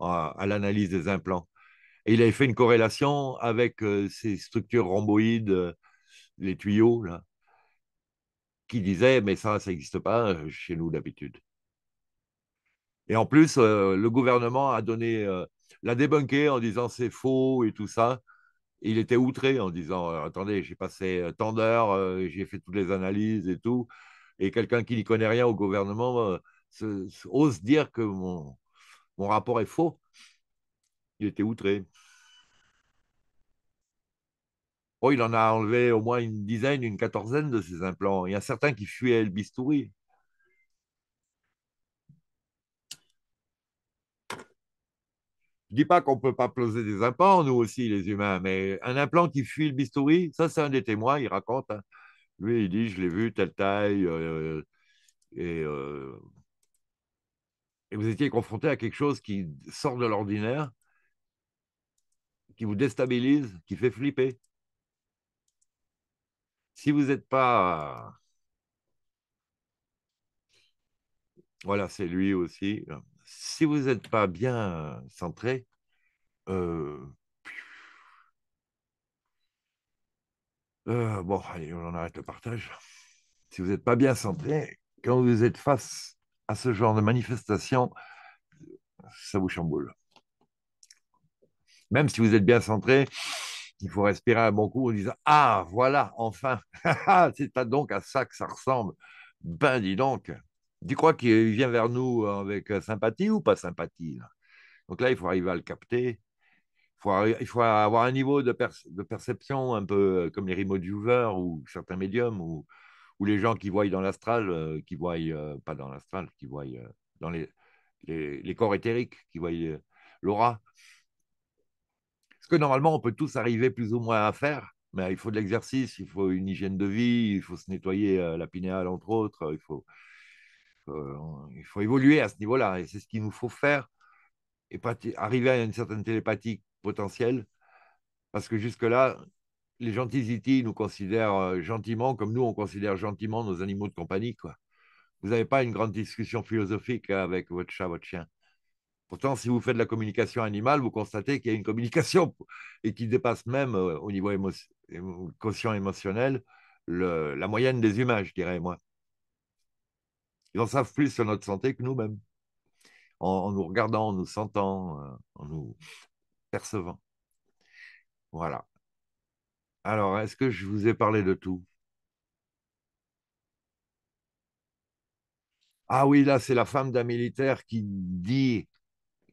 à l'analyse des implants. Et il avait fait une corrélation avec euh, ces structures rhomboïdes, euh, les tuyaux, là, qui disaient Mais ça, ça n'existe pas euh, chez nous d'habitude. Et en plus, le gouvernement a donné, l'a débunké en disant C'est faux et tout ça. il était outré en disant Attendez, j'ai passé tant d'heures, j'ai fait toutes les analyses et tout. Et quelqu'un qui n'y connaît rien au gouvernement ose dire que mon, rapport est faux. Il était outré. Oh, il en a enlevé au moins une dizaine, une quatorzaine de ces implants. Il y a certains qui fuyaient le bistouri. Je ne dis pas qu'on ne peut pas poser des implants, nous aussi, les humains, mais un implant qui fuit le bistouri, ça, c'est un des témoins, il raconte. Hein. Lui, il dit, je l'ai vu, telle taille, euh, et euh, et vous étiez confronté à quelque chose qui sort de l'ordinaire, qui vous déstabilise, qui fait flipper. Si vous n'êtes pas... Voilà, c'est lui aussi. Si vous n'êtes pas bien centré, euh, euh, bon, allez, on en arrête le partage. Si vous n'êtes pas bien centré, quand vous êtes face ce genre de manifestation, ça vous chamboule. Même si vous êtes bien centré, il faut respirer à bon coup en disant Ah, voilà, enfin, ah, c'est pas donc à ça que ça ressemble. Ben, dis donc, tu crois qu'il vient vers nous avec sympathie ou pas sympathie Donc là, il faut arriver à le capter. Il faut, avoir un niveau de, perception un peu comme les remote viewers ou certains médiums ou ou les gens qui voient dans l'astral, euh, qui voient, euh, pas dans l'astral, qui voient euh, dans les, corps éthériques, qui voient l'aura. Ce que normalement, on peut tous arriver plus ou moins à faire, mais il faut de l'exercice, il faut une hygiène de vie, il faut se nettoyer la pinéale, entre autres, il faut, il faut évoluer à ce niveau-là, et c'est ce qu'il nous faut faire, et arriver à une certaine télépathie potentielle, parce que jusque-là, les gentils nous considèrent euh, gentiment comme nous, on considère gentiment nos animaux de compagnie. Quoi. Vous n'avez pas une grande discussion philosophique hein, avec votre chat, votre chien. Pourtant, si vous faites de la communication animale, vous constatez qu'il y a une communication et qui dépasse même euh, au niveau conscient émotionnel la moyenne des humains, je dirais, moi. Ils en savent plus sur notre santé que nous-mêmes, en, nous regardant, en nous sentant, euh, en nous percevant. Voilà. Alors, est-ce que je vous ai parlé de tout Ah oui, là, c'est la femme d'un militaire qui dit,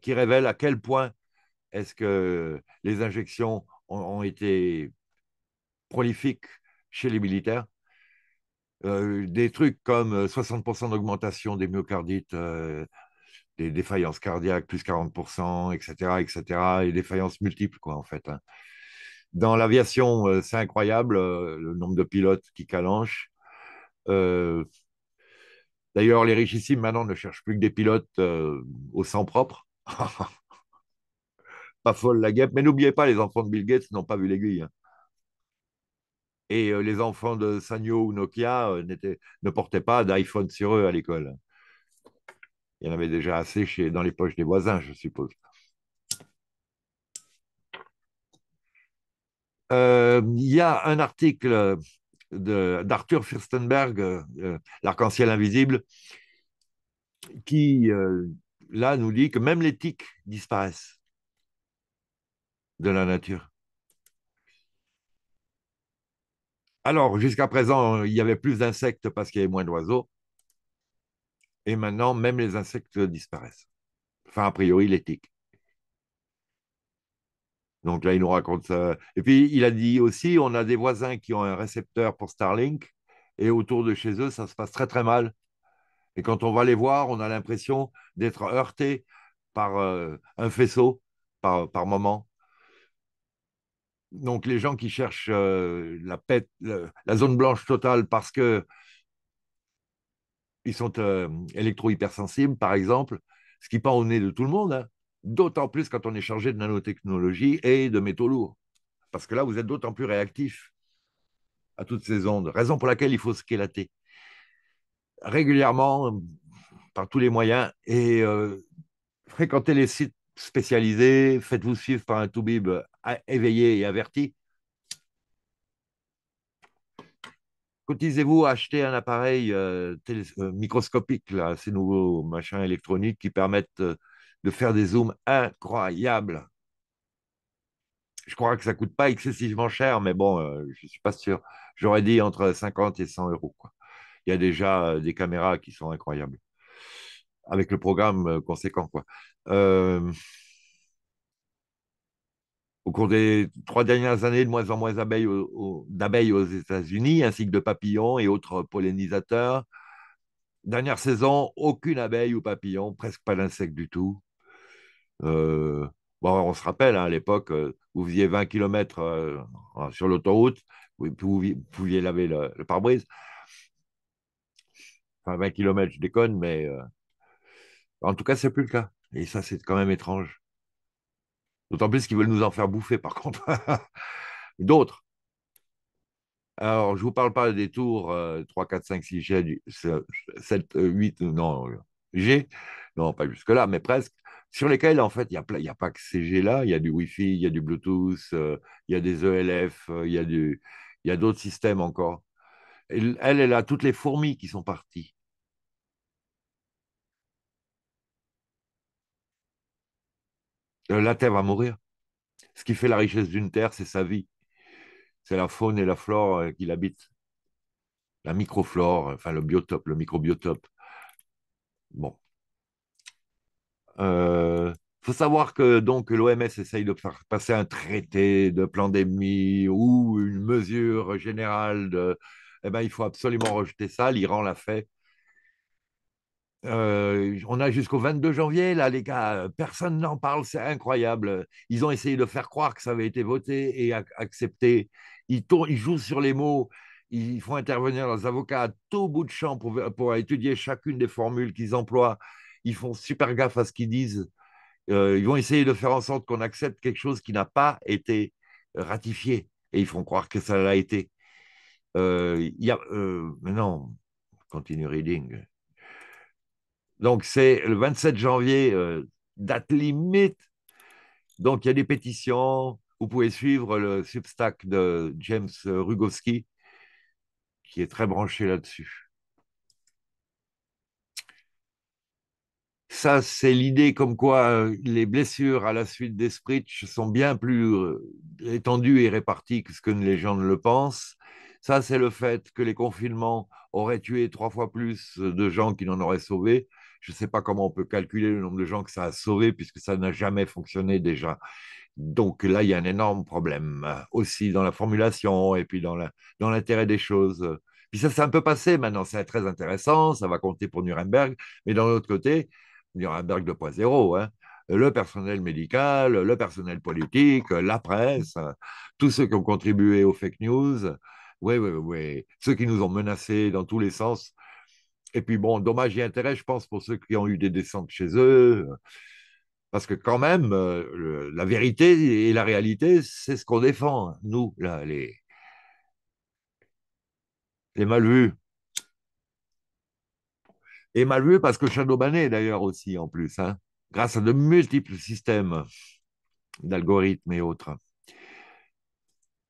qui révèle à quel point est-ce que les injections ont, été prolifiques chez les militaires. Euh, des trucs comme 60% euh, d'augmentation des myocardites, euh, des défaillances cardiaques, plus 40%, etc., etc., et défaillances multiples, quoi, en fait. Hein. Dans l'aviation, euh, c'est incroyable euh, le nombre de pilotes qui calanchent. Euh, d'ailleurs, les richissimes maintenant ne cherchent plus que des pilotes au sang propre. pas folle la guêpe. Mais n'oubliez pas, les enfants de Bill Gates n'ont pas vu l'aiguille. Hein. Et les enfants de Sanyo ou Nokia ne portaient pas d'iPhone sur eux à l'école. Il y en avait déjà assez dans les poches des voisins, je suppose. Euh, il y a un article d'Arthur Fürstenberg, euh, euh, L'arc-en-ciel invisible, qui, là, nous dit que même les tiques disparaissent de la nature. Alors, jusqu'à présent, il y avait plus d'insectes parce qu'il y avait moins d'oiseaux. Et maintenant, même les insectes disparaissent. Enfin, a priori, les tiques. Donc là, il nous raconte ça. Et puis, il a dit aussi, on a des voisins qui ont un récepteur pour Starlink, et autour de chez eux, ça se passe très, très mal. Et quand on va les voir, on a l'impression d'être heurté par euh, un faisceau par, moment. Donc les gens qui cherchent euh, la, la zone blanche totale parce que sont euh, électro-hypersensibles, par exemple, ce qui pend au nez de tout le monde. Hein. D'autant plus quand on est chargé de nanotechnologie et de métaux lourds. Parce que là, vous êtes d'autant plus réactif à toutes ces ondes. Raison pour laquelle il faut se quélater régulièrement euh, par tous les moyens et euh, fréquentez les sites spécialisés. Faites-vous suivre par un toubib euh, éveillé et averti. Cotisez-vous à acheter un appareil microscopique, là, ces nouveaux machins électroniques qui permettent de faire des zooms incroyables. Je crois que ça ne coûte pas excessivement cher, mais bon, euh, je ne suis pas sûr. J'aurais dit entre 50 et 100 euros. Il y a déjà euh, des caméras qui sont incroyables, avec le programme euh, conséquent. Au cours des trois dernières années, de moins en moins d'abeilles aux, aux États-Unis, ainsi que de papillons et autres pollinisateurs. Dernière saison, aucune abeille ou papillon, presque pas d'insectes du tout. Euh, on se rappelle, hein, à l'époque, euh, vous faisiez 20 km euh, sur l'autoroute, vous, pouviez, laver le, pare-brise. Enfin, 20 km, je déconne, mais en tout cas, n'est plus le cas. Et ça, c'est quand même étrange. D'autant plus qu'ils veulent nous en faire bouffer, par contre. D'autres. Alors, je ne vous parle pas des tours 3, 4, 5, 6, 7, 8, non, G, non, pas jusque-là, mais presque sur lesquels, en fait, il n'y a, pas que ces G-là, il y a du Wi-Fi, il y a du Bluetooth, euh, il y a des ELF, euh, il y a d'autres systèmes encore. Elle, elle a toutes les fourmis qui sont parties. Euh, la terre va mourir. Ce qui fait la richesse d'une terre, c'est sa vie. C'est la faune et la flore qui l'habitent. La microflore, enfin le biotope, le microbiotope. Bon, il euh, faut savoir que donc l'OMS essaye de faire passer un traité de pandémie ou une mesure générale de. Eh ben, il faut absolument rejeter ça. L'Iran l'a fait. Euh, on a jusqu'au 22 janvier, là, les gars. Personne n'en parle, c'est incroyable. Ils ont essayé de faire croire que ça avait été voté et accepté. Ils, jouent sur les mots. Ils font intervenir leurs avocats à tout bout de champ pour étudier chacune des formules qu'ils emploient ils font super gaffe à ce qu'ils disent. Euh, ils vont essayer de faire en sorte qu'on accepte quelque chose qui n'a pas été ratifié et ils font croire que ça l'a été. Euh, y a, euh, continue reading. Donc, c'est le 27 janvier, euh, date limite. Donc, il y a des pétitions. Vous pouvez suivre le Substack de James Rugowski, qui est très branché là-dessus. Ça, c'est l'idée comme quoi euh, les blessures à la suite des Sprits sont bien plus euh, étendues et réparties que ce que les gens ne le pensent. Ça, c'est le fait que les confinements auraient tué trois fois plus de gens qu'ils n'en auraient sauvé. Je ne sais pas comment on peut calculer le nombre de gens que ça a sauvé, puisque ça n'a jamais fonctionné déjà. Donc là, il y a un énorme problème euh, aussi dans la formulation et puis dans l'intérêt des choses. Puis ça, c'est un peu passé maintenant, c'est très intéressant, ça va compter pour Nuremberg, mais dans l'autre côté, Nuremberg 2.0, hein. le personnel médical, le personnel politique, la presse, tous ceux qui ont contribué aux fake news, oui, oui, oui, ceux qui nous ont menacés dans tous les sens. Et puis bon, dommage et intérêt, je pense, pour ceux qui ont eu des descentes chez eux, parce que quand même, euh, la vérité et la réalité, c'est ce qu'on défend, nous, là, les, les et mal vu parce que Shadowbané d'ailleurs aussi en plus, hein, grâce à de multiples systèmes d'algorithmes et autres.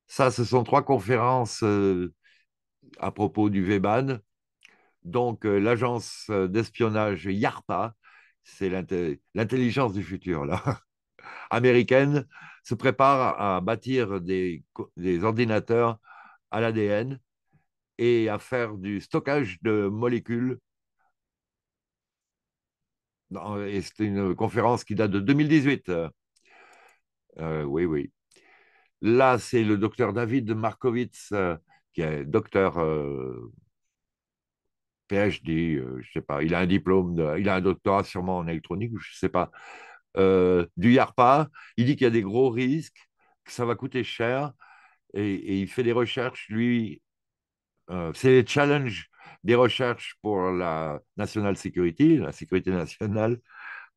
Ça, ce sont trois conférences euh, à propos du VBAN. Donc, euh, l'agence d'espionnage YARPA, c'est l'intelligence du futur, américaine, se prépare à bâtir des ordinateurs à l'ADN et à faire du stockage de molécules et c'était une conférence qui date de 2018. Euh, oui, oui. Là, c'est le docteur David Markowitz, euh, qui est docteur euh, PhD, je ne sais pas, il a un diplôme, il a un doctorat sûrement en électronique, je ne sais pas, du YARPA. Il dit qu'il y a des gros risques, que ça va coûter cher, et, et il fait des recherches, lui. c'est les challenges des recherches pour la National Security, la sécurité nationale,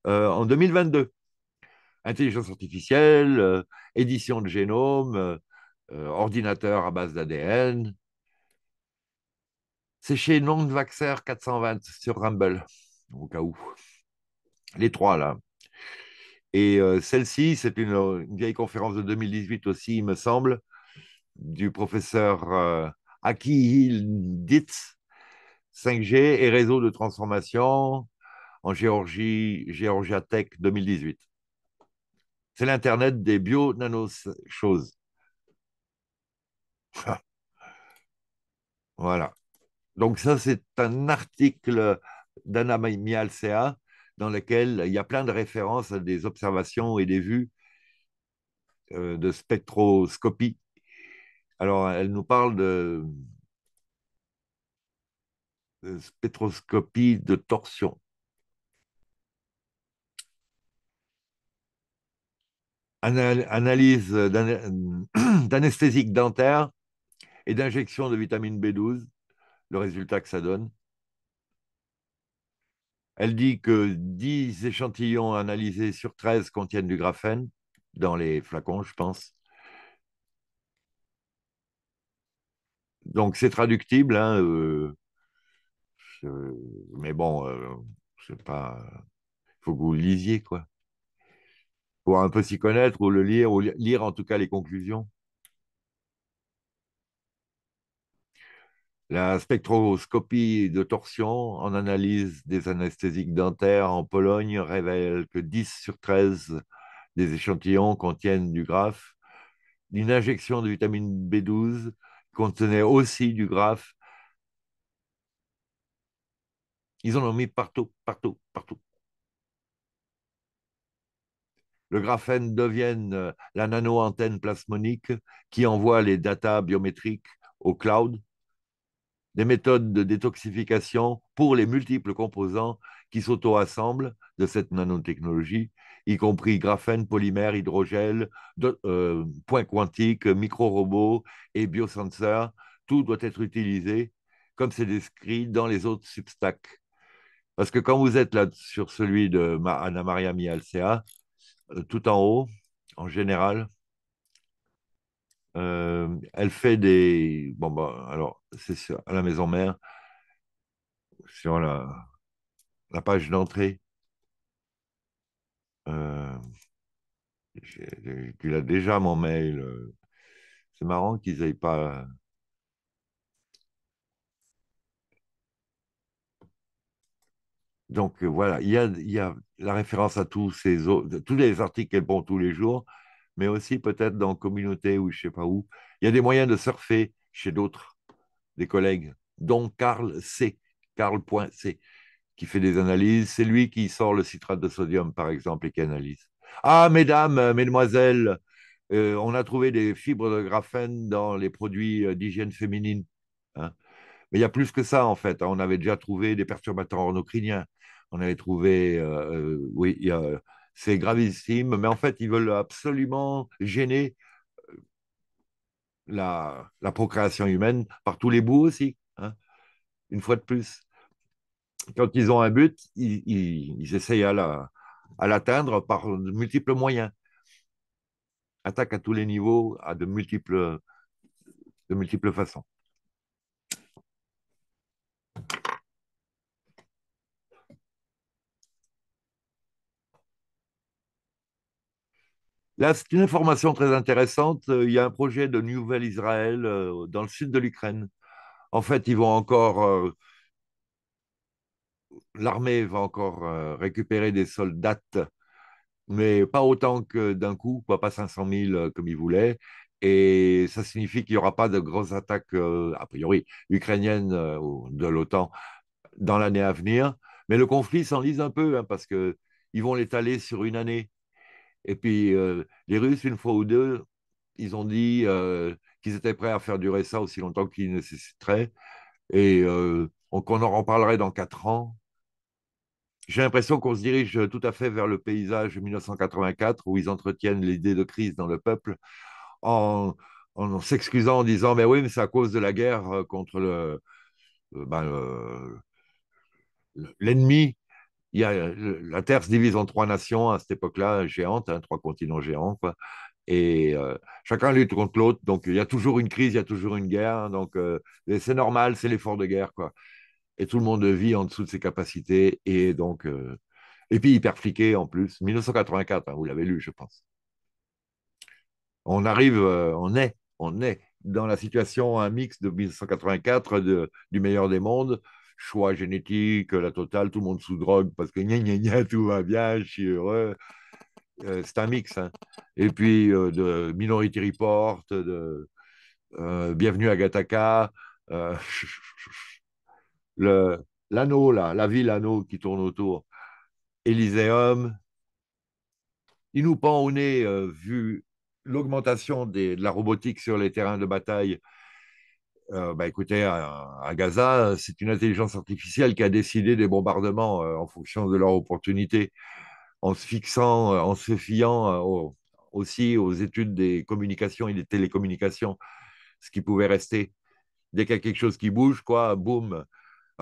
euh, en 2022. Intelligence artificielle, euh, édition de génome, euh, ordinateur à base d'ADN. C'est chez Nonvaxer 420 sur Rumble, au cas où. Les trois, là. Et celle-ci, c'est une, vieille conférence de 2018 aussi, il me semble, du professeur euh, Aki Ditz, 5G et réseau de transformation en Géorgie, Géorgia Tech 2018. C'est l'Internet des bio nanos choses voilà. Donc ça, c'est un article d'Anna Mialcea dans lequel il y a plein de références à des observations et des vues euh, de spectroscopie. Alors, elle nous parle de, spectroscopie de torsion. Analyse d'anesthésique dentaire et d'injection de vitamine B12, le résultat que ça donne. Elle dit que 10 échantillons analysés sur 13 contiennent du graphène, dans les flacons, je pense. Donc c'est traductible, hein, euh, mais bon, ne euh, c'est pas. Il faut que vous le lisiez, quoi. Pour un peu s'y connaître ou le lire, ou lire en tout cas les conclusions. La spectroscopie de torsion en analyse des anesthésiques dentaires en Pologne révèle que 10 sur 13 des échantillons contiennent du graphe. Une injection de vitamine B12 contenait aussi du graphe ils en ont mis partout, partout, partout. Le graphène devient euh, la nano-antenne plasmonique qui envoie les datas biométriques au cloud, des méthodes de détoxification pour les multiples composants qui s'auto-assemblent de cette nanotechnologie, y compris graphène, polymère, hydrogel, euh, points quantiques, micro-robots et biosensors. Tout doit être utilisé comme c'est décrit dans les autres substacks. Parce que quand vous êtes là sur celui de Anna Maria Mialcea, euh, tout en haut, en général, euh, elle fait des. Bon, bah, alors, c'est à la maison mère, sur la, la page d'entrée. Euh, tu l'as déjà, mon mail. C'est marrant qu'ils n'aient pas. Donc euh, voilà, il y, a, la référence à tous ces tous les articles qu'elle prend tous les jours, mais aussi peut-être dans communauté ou je ne sais pas où. Il y a des moyens de surfer chez d'autres, des collègues, dont Carl C. qui fait des analyses. C'est lui qui sort le citrate de sodium, par exemple, et qui analyse. Ah, mesdames, euh, mesdemoiselles, euh, on a trouvé des fibres de graphène dans les produits d'hygiène féminine. Hein. Mais il y a plus que ça, en fait. Hein. On avait déjà trouvé des perturbateurs endocriniens. On avait trouvé, euh, euh, oui, c'est gravissime, mais en fait, ils veulent absolument gêner euh, la, procréation humaine par tous les bouts aussi, hein, une fois de plus. Quand ils ont un but, ils, essayent à à l'atteindre par de multiples moyens. Attaque à tous les niveaux, à de multiples, de multiples façons. Là, c'est une information très intéressante. Euh, il y a un projet de Nouvelle Israël euh, dans le sud de l'Ukraine. En fait, ils vont encore. Euh, l'armée va encore récupérer des soldats, mais pas autant que d'un coup, pas 500 000 comme ils voulaient. Et ça signifie qu'il n'y aura pas de grosses attaques, a priori, ukrainiennes de l'OTAN dans l'année à venir. Mais le conflit s'enlise un peu, hein, parce qu'ils vont l'étaler sur une année. Et puis, euh, les Russes, une fois ou deux, ils ont dit euh, qu'ils étaient prêts à faire durer ça aussi longtemps qu'ils nécessiteraient et qu'on euh, en reparlerait dans quatre ans. J'ai l'impression qu'on se dirige tout à fait vers le paysage 1984 où ils entretiennent l'idée de crise dans le peuple en, s'excusant en disant mais oui mais c'est à cause de la guerre contre le ben, l'ennemi euh, la Terre se divise en trois nations à cette époque-là, géantes, hein, trois continents géants. Et euh, chacun lutte contre l'autre. Donc, il y a toujours une crise, il y a toujours une guerre. Hein. donc, euh, c'est normal, c'est l'effort de guerre. Quoi. Et tout le monde vit en dessous de ses capacités. Et donc, et puis hyper fliqué en plus. 1984, hein, vous l'avez lu, je pense. On arrive, on est, on est dans la situation, un mix de 1984, du meilleur des mondes, choix génétique, la totale, tout le monde sous drogue parce que tout va bien, je suis heureux. Euh, c'est un mix. Hein. Et puis euh, de Minority Report, de euh, Bienvenue à Gataka, l'anneau, la ville anneau qui tourne autour, Élyséeum. Il nous pend au nez, vu l'augmentation de la robotique sur les terrains de bataille euh, bah écoutez, à, Gaza, c'est une intelligence artificielle qui a décidé des bombardements euh, en fonction de leur opportunité, en se fixant, euh, en se fiant aussi aux études des communications et des télécommunications, ce qui pouvait rester. Dès qu'il y a quelque chose qui bouge, quoi, boum,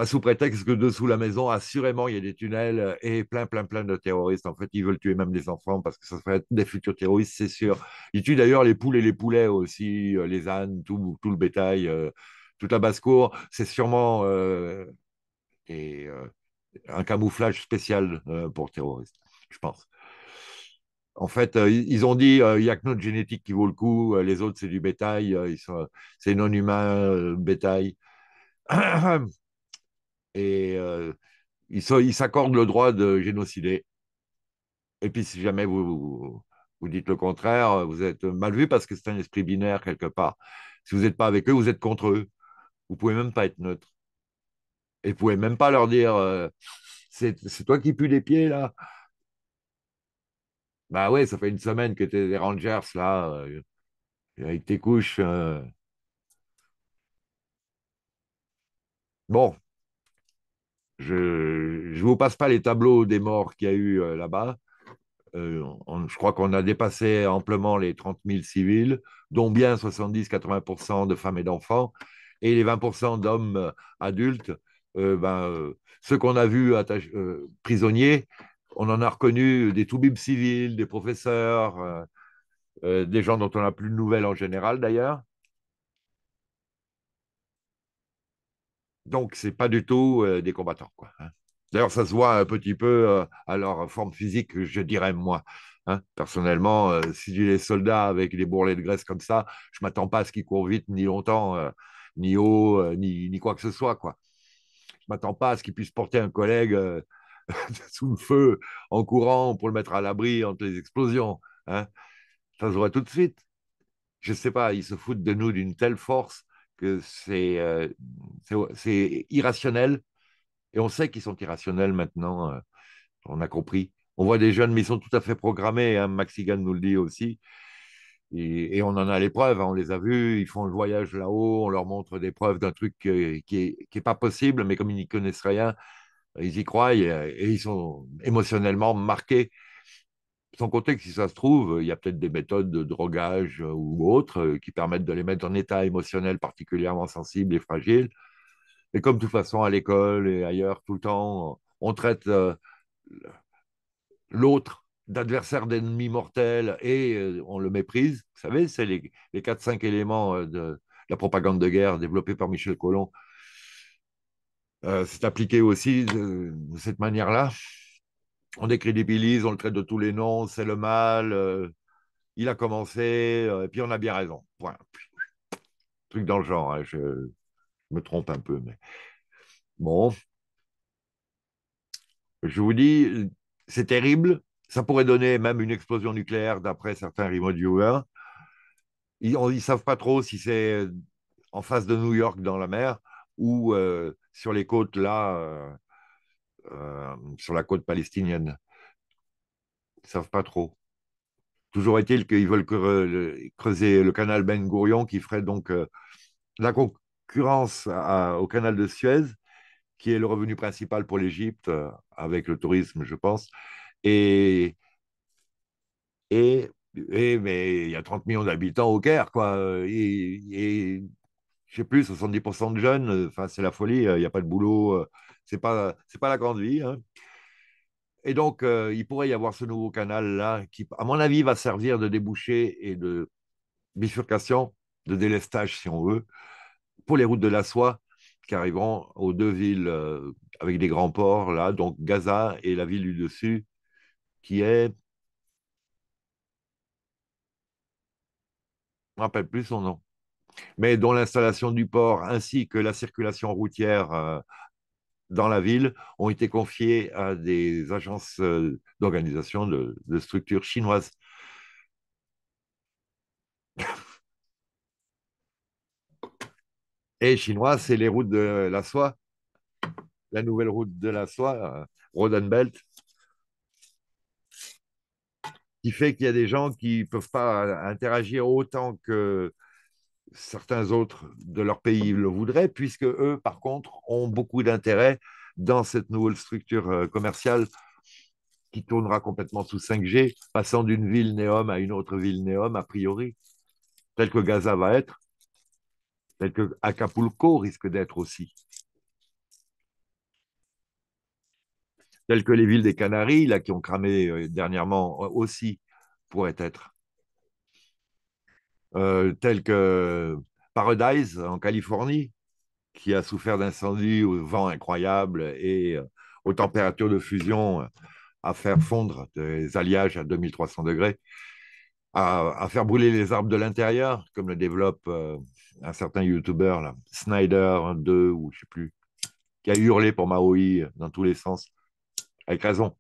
sous prétexte que dessous la maison, assurément, il y a des tunnels euh, et plein, plein, plein de terroristes. En fait, ils veulent tuer même des enfants parce que ça serait des futurs terroristes, c'est sûr. Ils tuent d'ailleurs les poules et les poulets aussi, euh, les ânes, tout, le bétail, euh, toute la basse-cour. C'est sûrement un camouflage spécial pour terroristes, je pense. En fait, ils ont dit il n'y a que notre génétique qui vaut le coup, les autres, c'est du bétail, c'est non humain, bétail. et euh, ils s'accordent le droit de génocider. Et puis si jamais vous, vous, dites le contraire, euh, vous êtes mal vu parce que c'est un esprit binaire quelque part. Si vous n'êtes pas avec eux, vous êtes contre eux. Vous pouvez même pas être neutre. Et vous pouvez même pas leur dire euh, c'est toi qui pue les pieds là. Bah ouais, ça fait une semaine que tu es des Rangers là, avec tes couches. Bon, je ne vous passe pas les tableaux des morts qu'il y a eu euh, là-bas. Euh, je crois qu'on a dépassé amplement les 30 000 civils, dont bien 70-80% de femmes et d'enfants, et les 20% d'hommes euh, adultes. Ben, ceux qu'on a vus prisonniers, on en a reconnu des toubibs civils, des professeurs, des gens dont on n'a plus de nouvelles en général d'ailleurs. Donc, ce n'est pas du tout euh, des combattants. Quoi, hein. D'ailleurs, ça se voit un petit peu euh, à leur forme physique, je dirais moi. Hein. Personnellement, euh, si j'ai des soldats avec des bourrelets de graisse comme ça, je ne m'attends pas à ce qu'ils courent vite, ni longtemps, ni haut, ni, quoi que ce soit. Quoi. Je ne m'attends pas à ce qu'ils puissent porter un collègue sous le feu en courant pour le mettre à l'abri entre les explosions. Hein. Ça se voit tout de suite. Je ne sais pas, ils se foutent de nous d'une telle force que euh, c'est irrationnel. Et on sait qu'ils sont irrationnels maintenant, euh, on a compris. On voit des jeunes, mais ils sont tout à fait programmés, hein, Maxigan nous le dit aussi. Et, on en a les preuves, hein. on les a vus, ils font le voyage là-haut, on leur montre des preuves d'un truc euh, qui n'est qui est pas possible, mais comme ils n'y connaissent rien, ils y croient et ils sont émotionnellement marqués. Sans compter que si ça se trouve, il y a peut-être des méthodes de drogage euh, ou autres euh, qui permettent de les mettre en état émotionnel particulièrement sensible et fragile. Et comme de toute façon, à l'école et ailleurs, tout le temps, on traite euh, l'autre d'adversaire d'ennemi mortel et on le méprise. Vous savez, c'est les, les 4-5 éléments de, la propagande de guerre développée par Michel Collomb. c'est appliqué aussi de cette manière-là on décrédibilise, on le traite de tous les noms, c'est le mal, euh, il a commencé, euh, et puis on a bien raison. Point. Truc dans le genre, hein, je, me trompe un peu, mais bon. Je vous dis, c'est terrible, ça pourrait donner même une explosion nucléaire d'après certains remote viewers. Ils ne savent pas trop si c'est en face de New York dans la mer ou euh, sur les côtes là euh, sur la côte palestinienne. Ils ne savent pas trop. Toujours est-il qu'ils veulent creuser le canal Ben Gurion qui ferait donc euh, la concurrence au canal de Suez, qui est le revenu principal pour l'Égypte, euh, avec le tourisme, je pense. Et, et, mais il y a 30 millions d'habitants au Caire, quoi. Et, je sais plus, 70% de jeunes, enfin, c'est la folie, il n'y a pas de boulot. Ce n'est pas, pas la grande vie. Hein. Et donc, euh, il pourrait y avoir ce nouveau canal-là qui, à mon avis, va servir de débouché et de bifurcation, de délestage, si on veut, pour les routes de la soie qui arriveront aux deux villes euh, avec des grands ports, là, donc Gaza et la ville du dessus, qui est. Je ne me rappelle plus son nom mais dont l'installation du port ainsi que la circulation routière euh, dans la ville ont été confiées à des agences euh, d'organisation de, structures chinoises. Et chinois, c'est les routes de la soie, la nouvelle route de la soie, euh, Roden Belt, qui fait qu'il y a des gens qui ne peuvent pas interagir autant que certains autres de leur pays le voudraient, puisque eux, par contre, ont beaucoup d'intérêt dans cette nouvelle structure euh, commerciale qui tournera complètement sous 5G, passant d'une ville néum à une autre ville néum, a priori, telle que Gaza va être, telle que Acapulco risque d'être aussi, telle que les villes des Canaries, là, qui ont cramé euh, dernièrement euh, aussi, pourraient être. Euh, tels que Paradise en Californie, qui a souffert d'incendies au vent incroyable et euh, aux températures de fusion euh, à faire fondre des alliages à 2300 degrés, à, faire brûler les arbres de l'intérieur, comme le développe un certain YouTuber, Snyder 2 ou je sais plus, qui a hurlé pour Maui dans tous les sens, avec raison.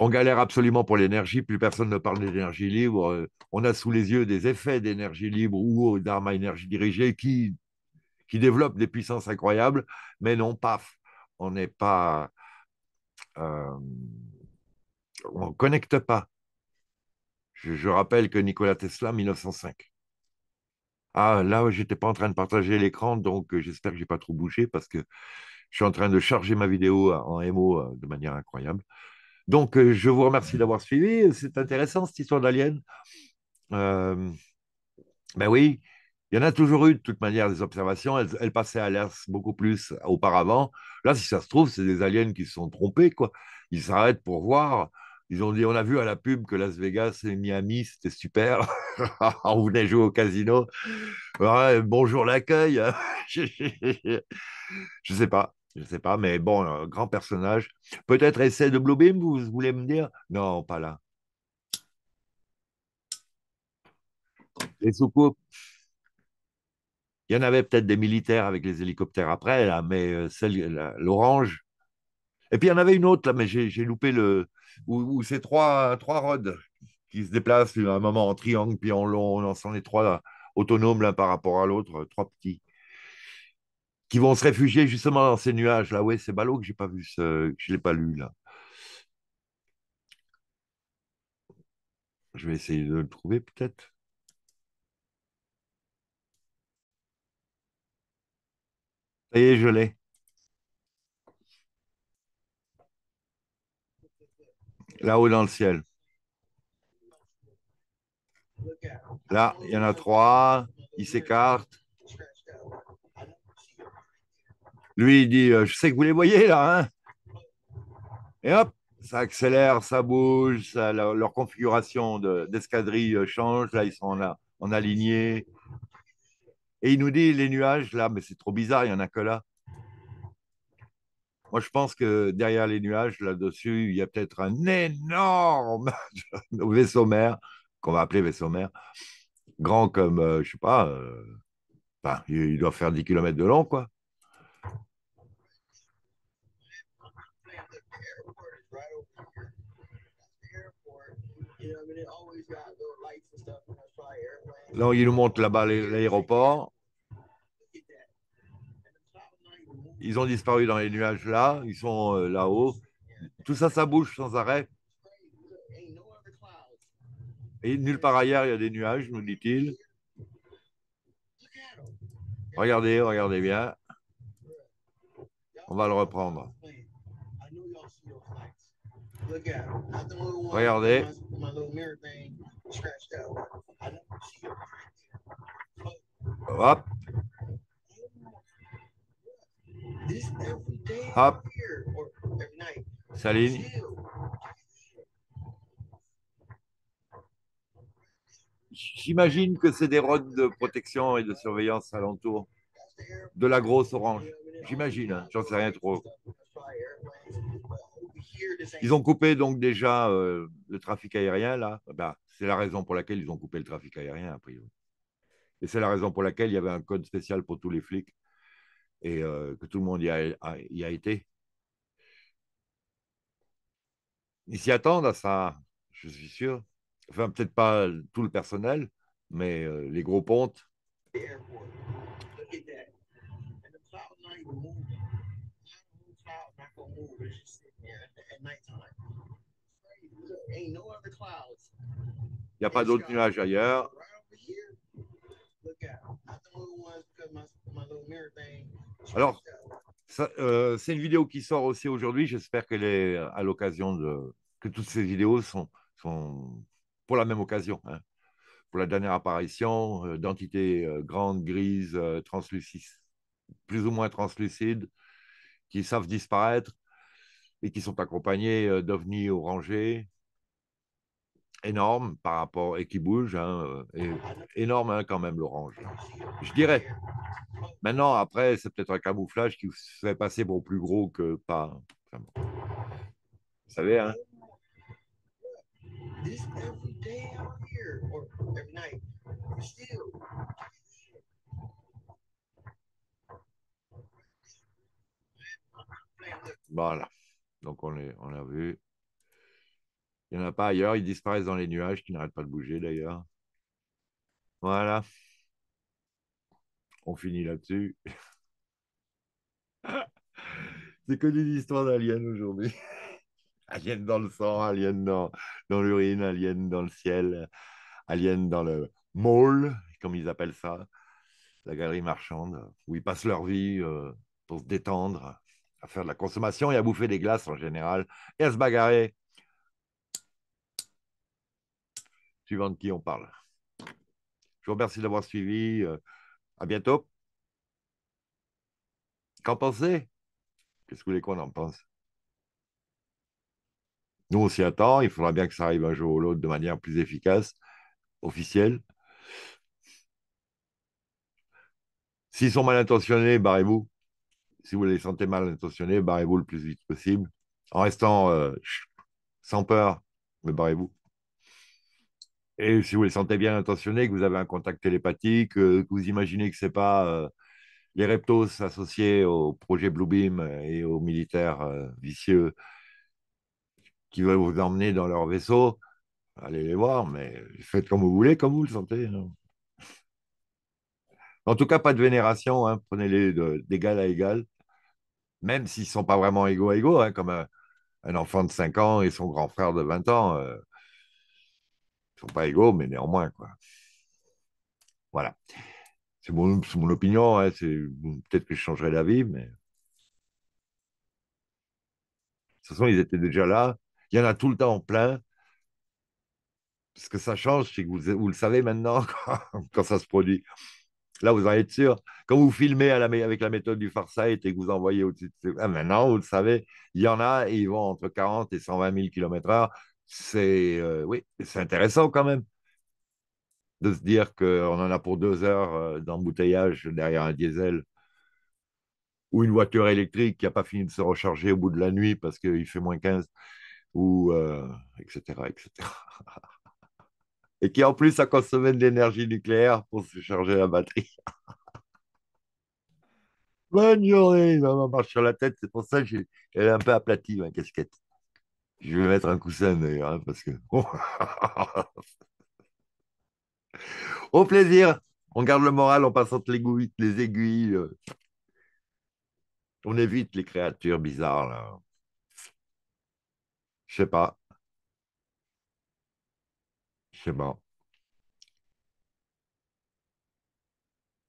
on galère absolument pour l'énergie, plus personne ne parle d'énergie libre. Euh, on a sous les yeux des effets d'énergie libre ou d'armes à énergie dirigée qui, qui développent des puissances incroyables, mais non, paf, on n'est pas. Euh, on ne connecte pas. Je, je, rappelle que Nikola Tesla, 1905. Ah, là, j'étais pas en train de partager l'écran, donc euh, j'espère que j'ai pas trop bougé parce que je suis en train de charger ma vidéo en MO de manière incroyable. Donc, euh, je vous remercie d'avoir suivi. C'est intéressant, cette histoire d'aliens. Euh, ben oui, il y en a toujours eu, de toute manière, des observations. Elles, passaient à l'air beaucoup plus auparavant. Là, si ça se trouve, c'est des aliens qui se sont trompés. quoi. Ils s'arrêtent pour voir. Ils ont dit, on a vu à la pub que Las Vegas et Miami, c'était super. on venait jouer au casino. bonjour l'accueil. je ne sais pas. Je ne sais pas, mais bon, grand personnage. Peut-être Essai de Bluebeam, vous voulez me dire Non, pas là. Les soucoupes. Il y en avait peut-être des militaires avec les hélicoptères après, là, mais euh, celle, l'orange. Et puis il y en avait une autre, là, mais j'ai, loupé le. Où, ces c'est trois, trois rods qui se déplacent à un moment en triangle, puis en long, en sent les trois autonomes l'un par rapport à l'autre, trois petits qui vont se réfugier justement dans ces nuages-là. Oui, c'est ballot que j'ai pas vu ce, que je l'ai pas lu là. Je vais essayer de le trouver peut-être. Ça y est, je l'ai. Là-haut dans le ciel. Là, il y en a trois. Ils s'écartent. Lui, il dit euh, Je sais que vous les voyez là. Hein. Et hop, ça accélère, ça bouge, leur, configuration d'escadrille change. Là, ils sont là, en aligné. Et il nous dit Les nuages là, mais c'est trop bizarre, il n'y en a que là. Moi, je pense que derrière les nuages, là-dessus, il y a peut-être un énorme vaisseau mère, qu'on va appeler vaisseau mère, grand comme, je euh, je sais pas, euh, il doit faire 10 km de long, quoi. Là, il nous montre là-bas l'aéroport. Ils ont disparu dans les nuages là, ils sont euh, là-haut. Tout ça, ça bouge sans arrêt. Et nulle part ailleurs, il y a des nuages, nous dit-il. Regardez, regardez bien. On va le reprendre. Regardez. Hop. Hop. Saline. J'imagine que c'est des rods de protection et de surveillance alentour de la grosse orange. J'imagine, hein. j'en sais rien trop. Ils ont coupé donc déjà euh, le trafic aérien là. Bah, c'est la raison pour laquelle ils ont coupé le trafic aérien a Et c'est la raison pour laquelle il y avait un code spécial pour tous les flics et euh, que tout le monde y a, été. Ils s'y attendent à ça, je suis sûr. Enfin, peut-être pas tout le personnel, mais euh, les gros pontes. Il n'y a pas d'autres nuages ailleurs. Alors, euh, c'est une vidéo qui sort aussi aujourd'hui. J'espère qu'elle est à l'occasion de que toutes ces vidéos sont, sont pour la même occasion, hein. pour la dernière apparition euh, d'entités euh, grandes, grises, plus ou moins translucides, qui savent disparaître et qui sont accompagnés euh, d'ovnis orangés énormes par rapport et qui bougent, hein, euh, et, énorme hein, quand même l'orange, je dirais. Maintenant, après, c'est peut-être un camouflage qui se fait passer pour plus gros que pas. Hein, vous savez, hein Voilà on, l'a vu. Il n'y en a pas ailleurs. Ils disparaissent dans les nuages qui n'arrêtent pas de bouger d'ailleurs. Voilà. On finit là-dessus. C'est que des histoires d'aliens aujourd'hui. Alien dans le sang, alien dans, l'urine, alien dans le ciel, alien dans le mall, comme ils appellent ça, la galerie marchande, où ils passent leur vie euh, pour se détendre, à faire de la consommation et à bouffer des glaces en général et à se bagarrer. Suivant de qui on parle. Je vous remercie d'avoir suivi. Euh, à bientôt. Qu'en pensez Qu'est-ce que vous voulez qu'on en pense Nous, on s'y attend. Il faudra bien que ça arrive un jour ou l'autre de manière plus efficace, officielle. S'ils sont mal intentionnés, barrez-vous si vous les sentez mal intentionnés, barrez-vous le plus vite possible, en restant euh, sans peur, mais barrez-vous. Et si vous les sentez bien intentionnés, que vous avez un contact télépathique, euh, que vous imaginez que ce n'est pas euh, les reptos associés au projet Bluebeam et aux militaires vicieux qui veulent vous emmener dans leur vaisseau, allez les voir, mais faites comme vous voulez, comme vous le sentez. Hein. En tout cas, pas de vénération, hein. prenez-les d'égal à égal même s'ils ne sont pas vraiment égaux égaux, hein, comme un, enfant de 5 ans et son grand frère de 20 ans. Euh, ils ne sont pas égaux, mais néanmoins. Quoi. Voilà. C'est mon, opinion. Hein, peut-être que je changerai d'avis, mais. De toute façon, ils étaient déjà là. Il y en a tout le temps en plein. Ce que ça change, c'est que vous, le savez maintenant quand ça se produit. Là, vous en êtes sûr. Quand vous filmez avec la méthode du Farsight et que vous envoyez au-dessus de... ah, maintenant, vous le savez, il y en a, et ils vont entre 40 et 120 000 km/h. C'est euh, oui, c'est intéressant quand même de se dire qu'on en a pour deux heures euh, d'embouteillage derrière un diesel ou une voiture électrique qui n'a pas fini de se recharger au bout de la nuit parce qu'il fait moins 15, ou etc. Euh, etc. et qui en plus a consommé de l'énergie nucléaire pour se charger la batterie. Bonne journée, maman marche sur la tête, c'est pour ça qu'elle est un peu aplatie, ma casquette. Je vais mettre un coussin d'ailleurs, hein, parce que. Au plaisir, on garde le moral en passant les, les aiguilles. Euh. On évite les créatures bizarres, là. Je sais pas. Il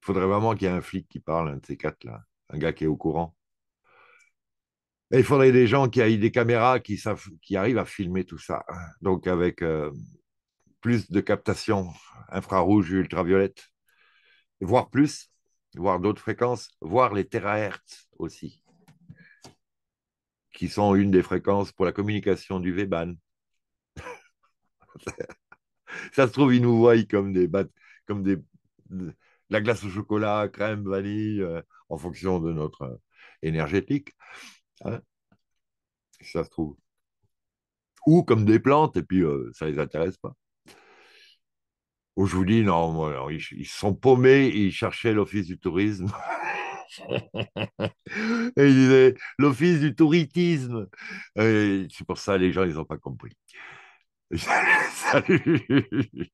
faudrait vraiment qu'il y ait un flic qui parle, un de ces quatre-là, un gars qui est au courant. Et il faudrait des gens qui aient des caméras qui, savent, qui arrivent à filmer tout ça. Hein. Donc avec euh, plus de captation infrarouge et ultraviolette, voire plus, voire d'autres fréquences, voire les terahertz aussi, qui sont une des fréquences pour la communication du VeBan. ça se trouve, ils nous voient comme des comme la glace au chocolat, crème, vanille, euh, en fonction de notre euh, énergétique. Hein. ça se trouve. Ou comme des plantes, et puis euh, ça ne les intéresse pas. Ou oh, je vous dis, non, ils, sont paumés, ils cherchaient l'office du tourisme. et ils disaient, l'office du touritisme. C'est pour ça, les gens, ils n'ont pas compris. フフフフ。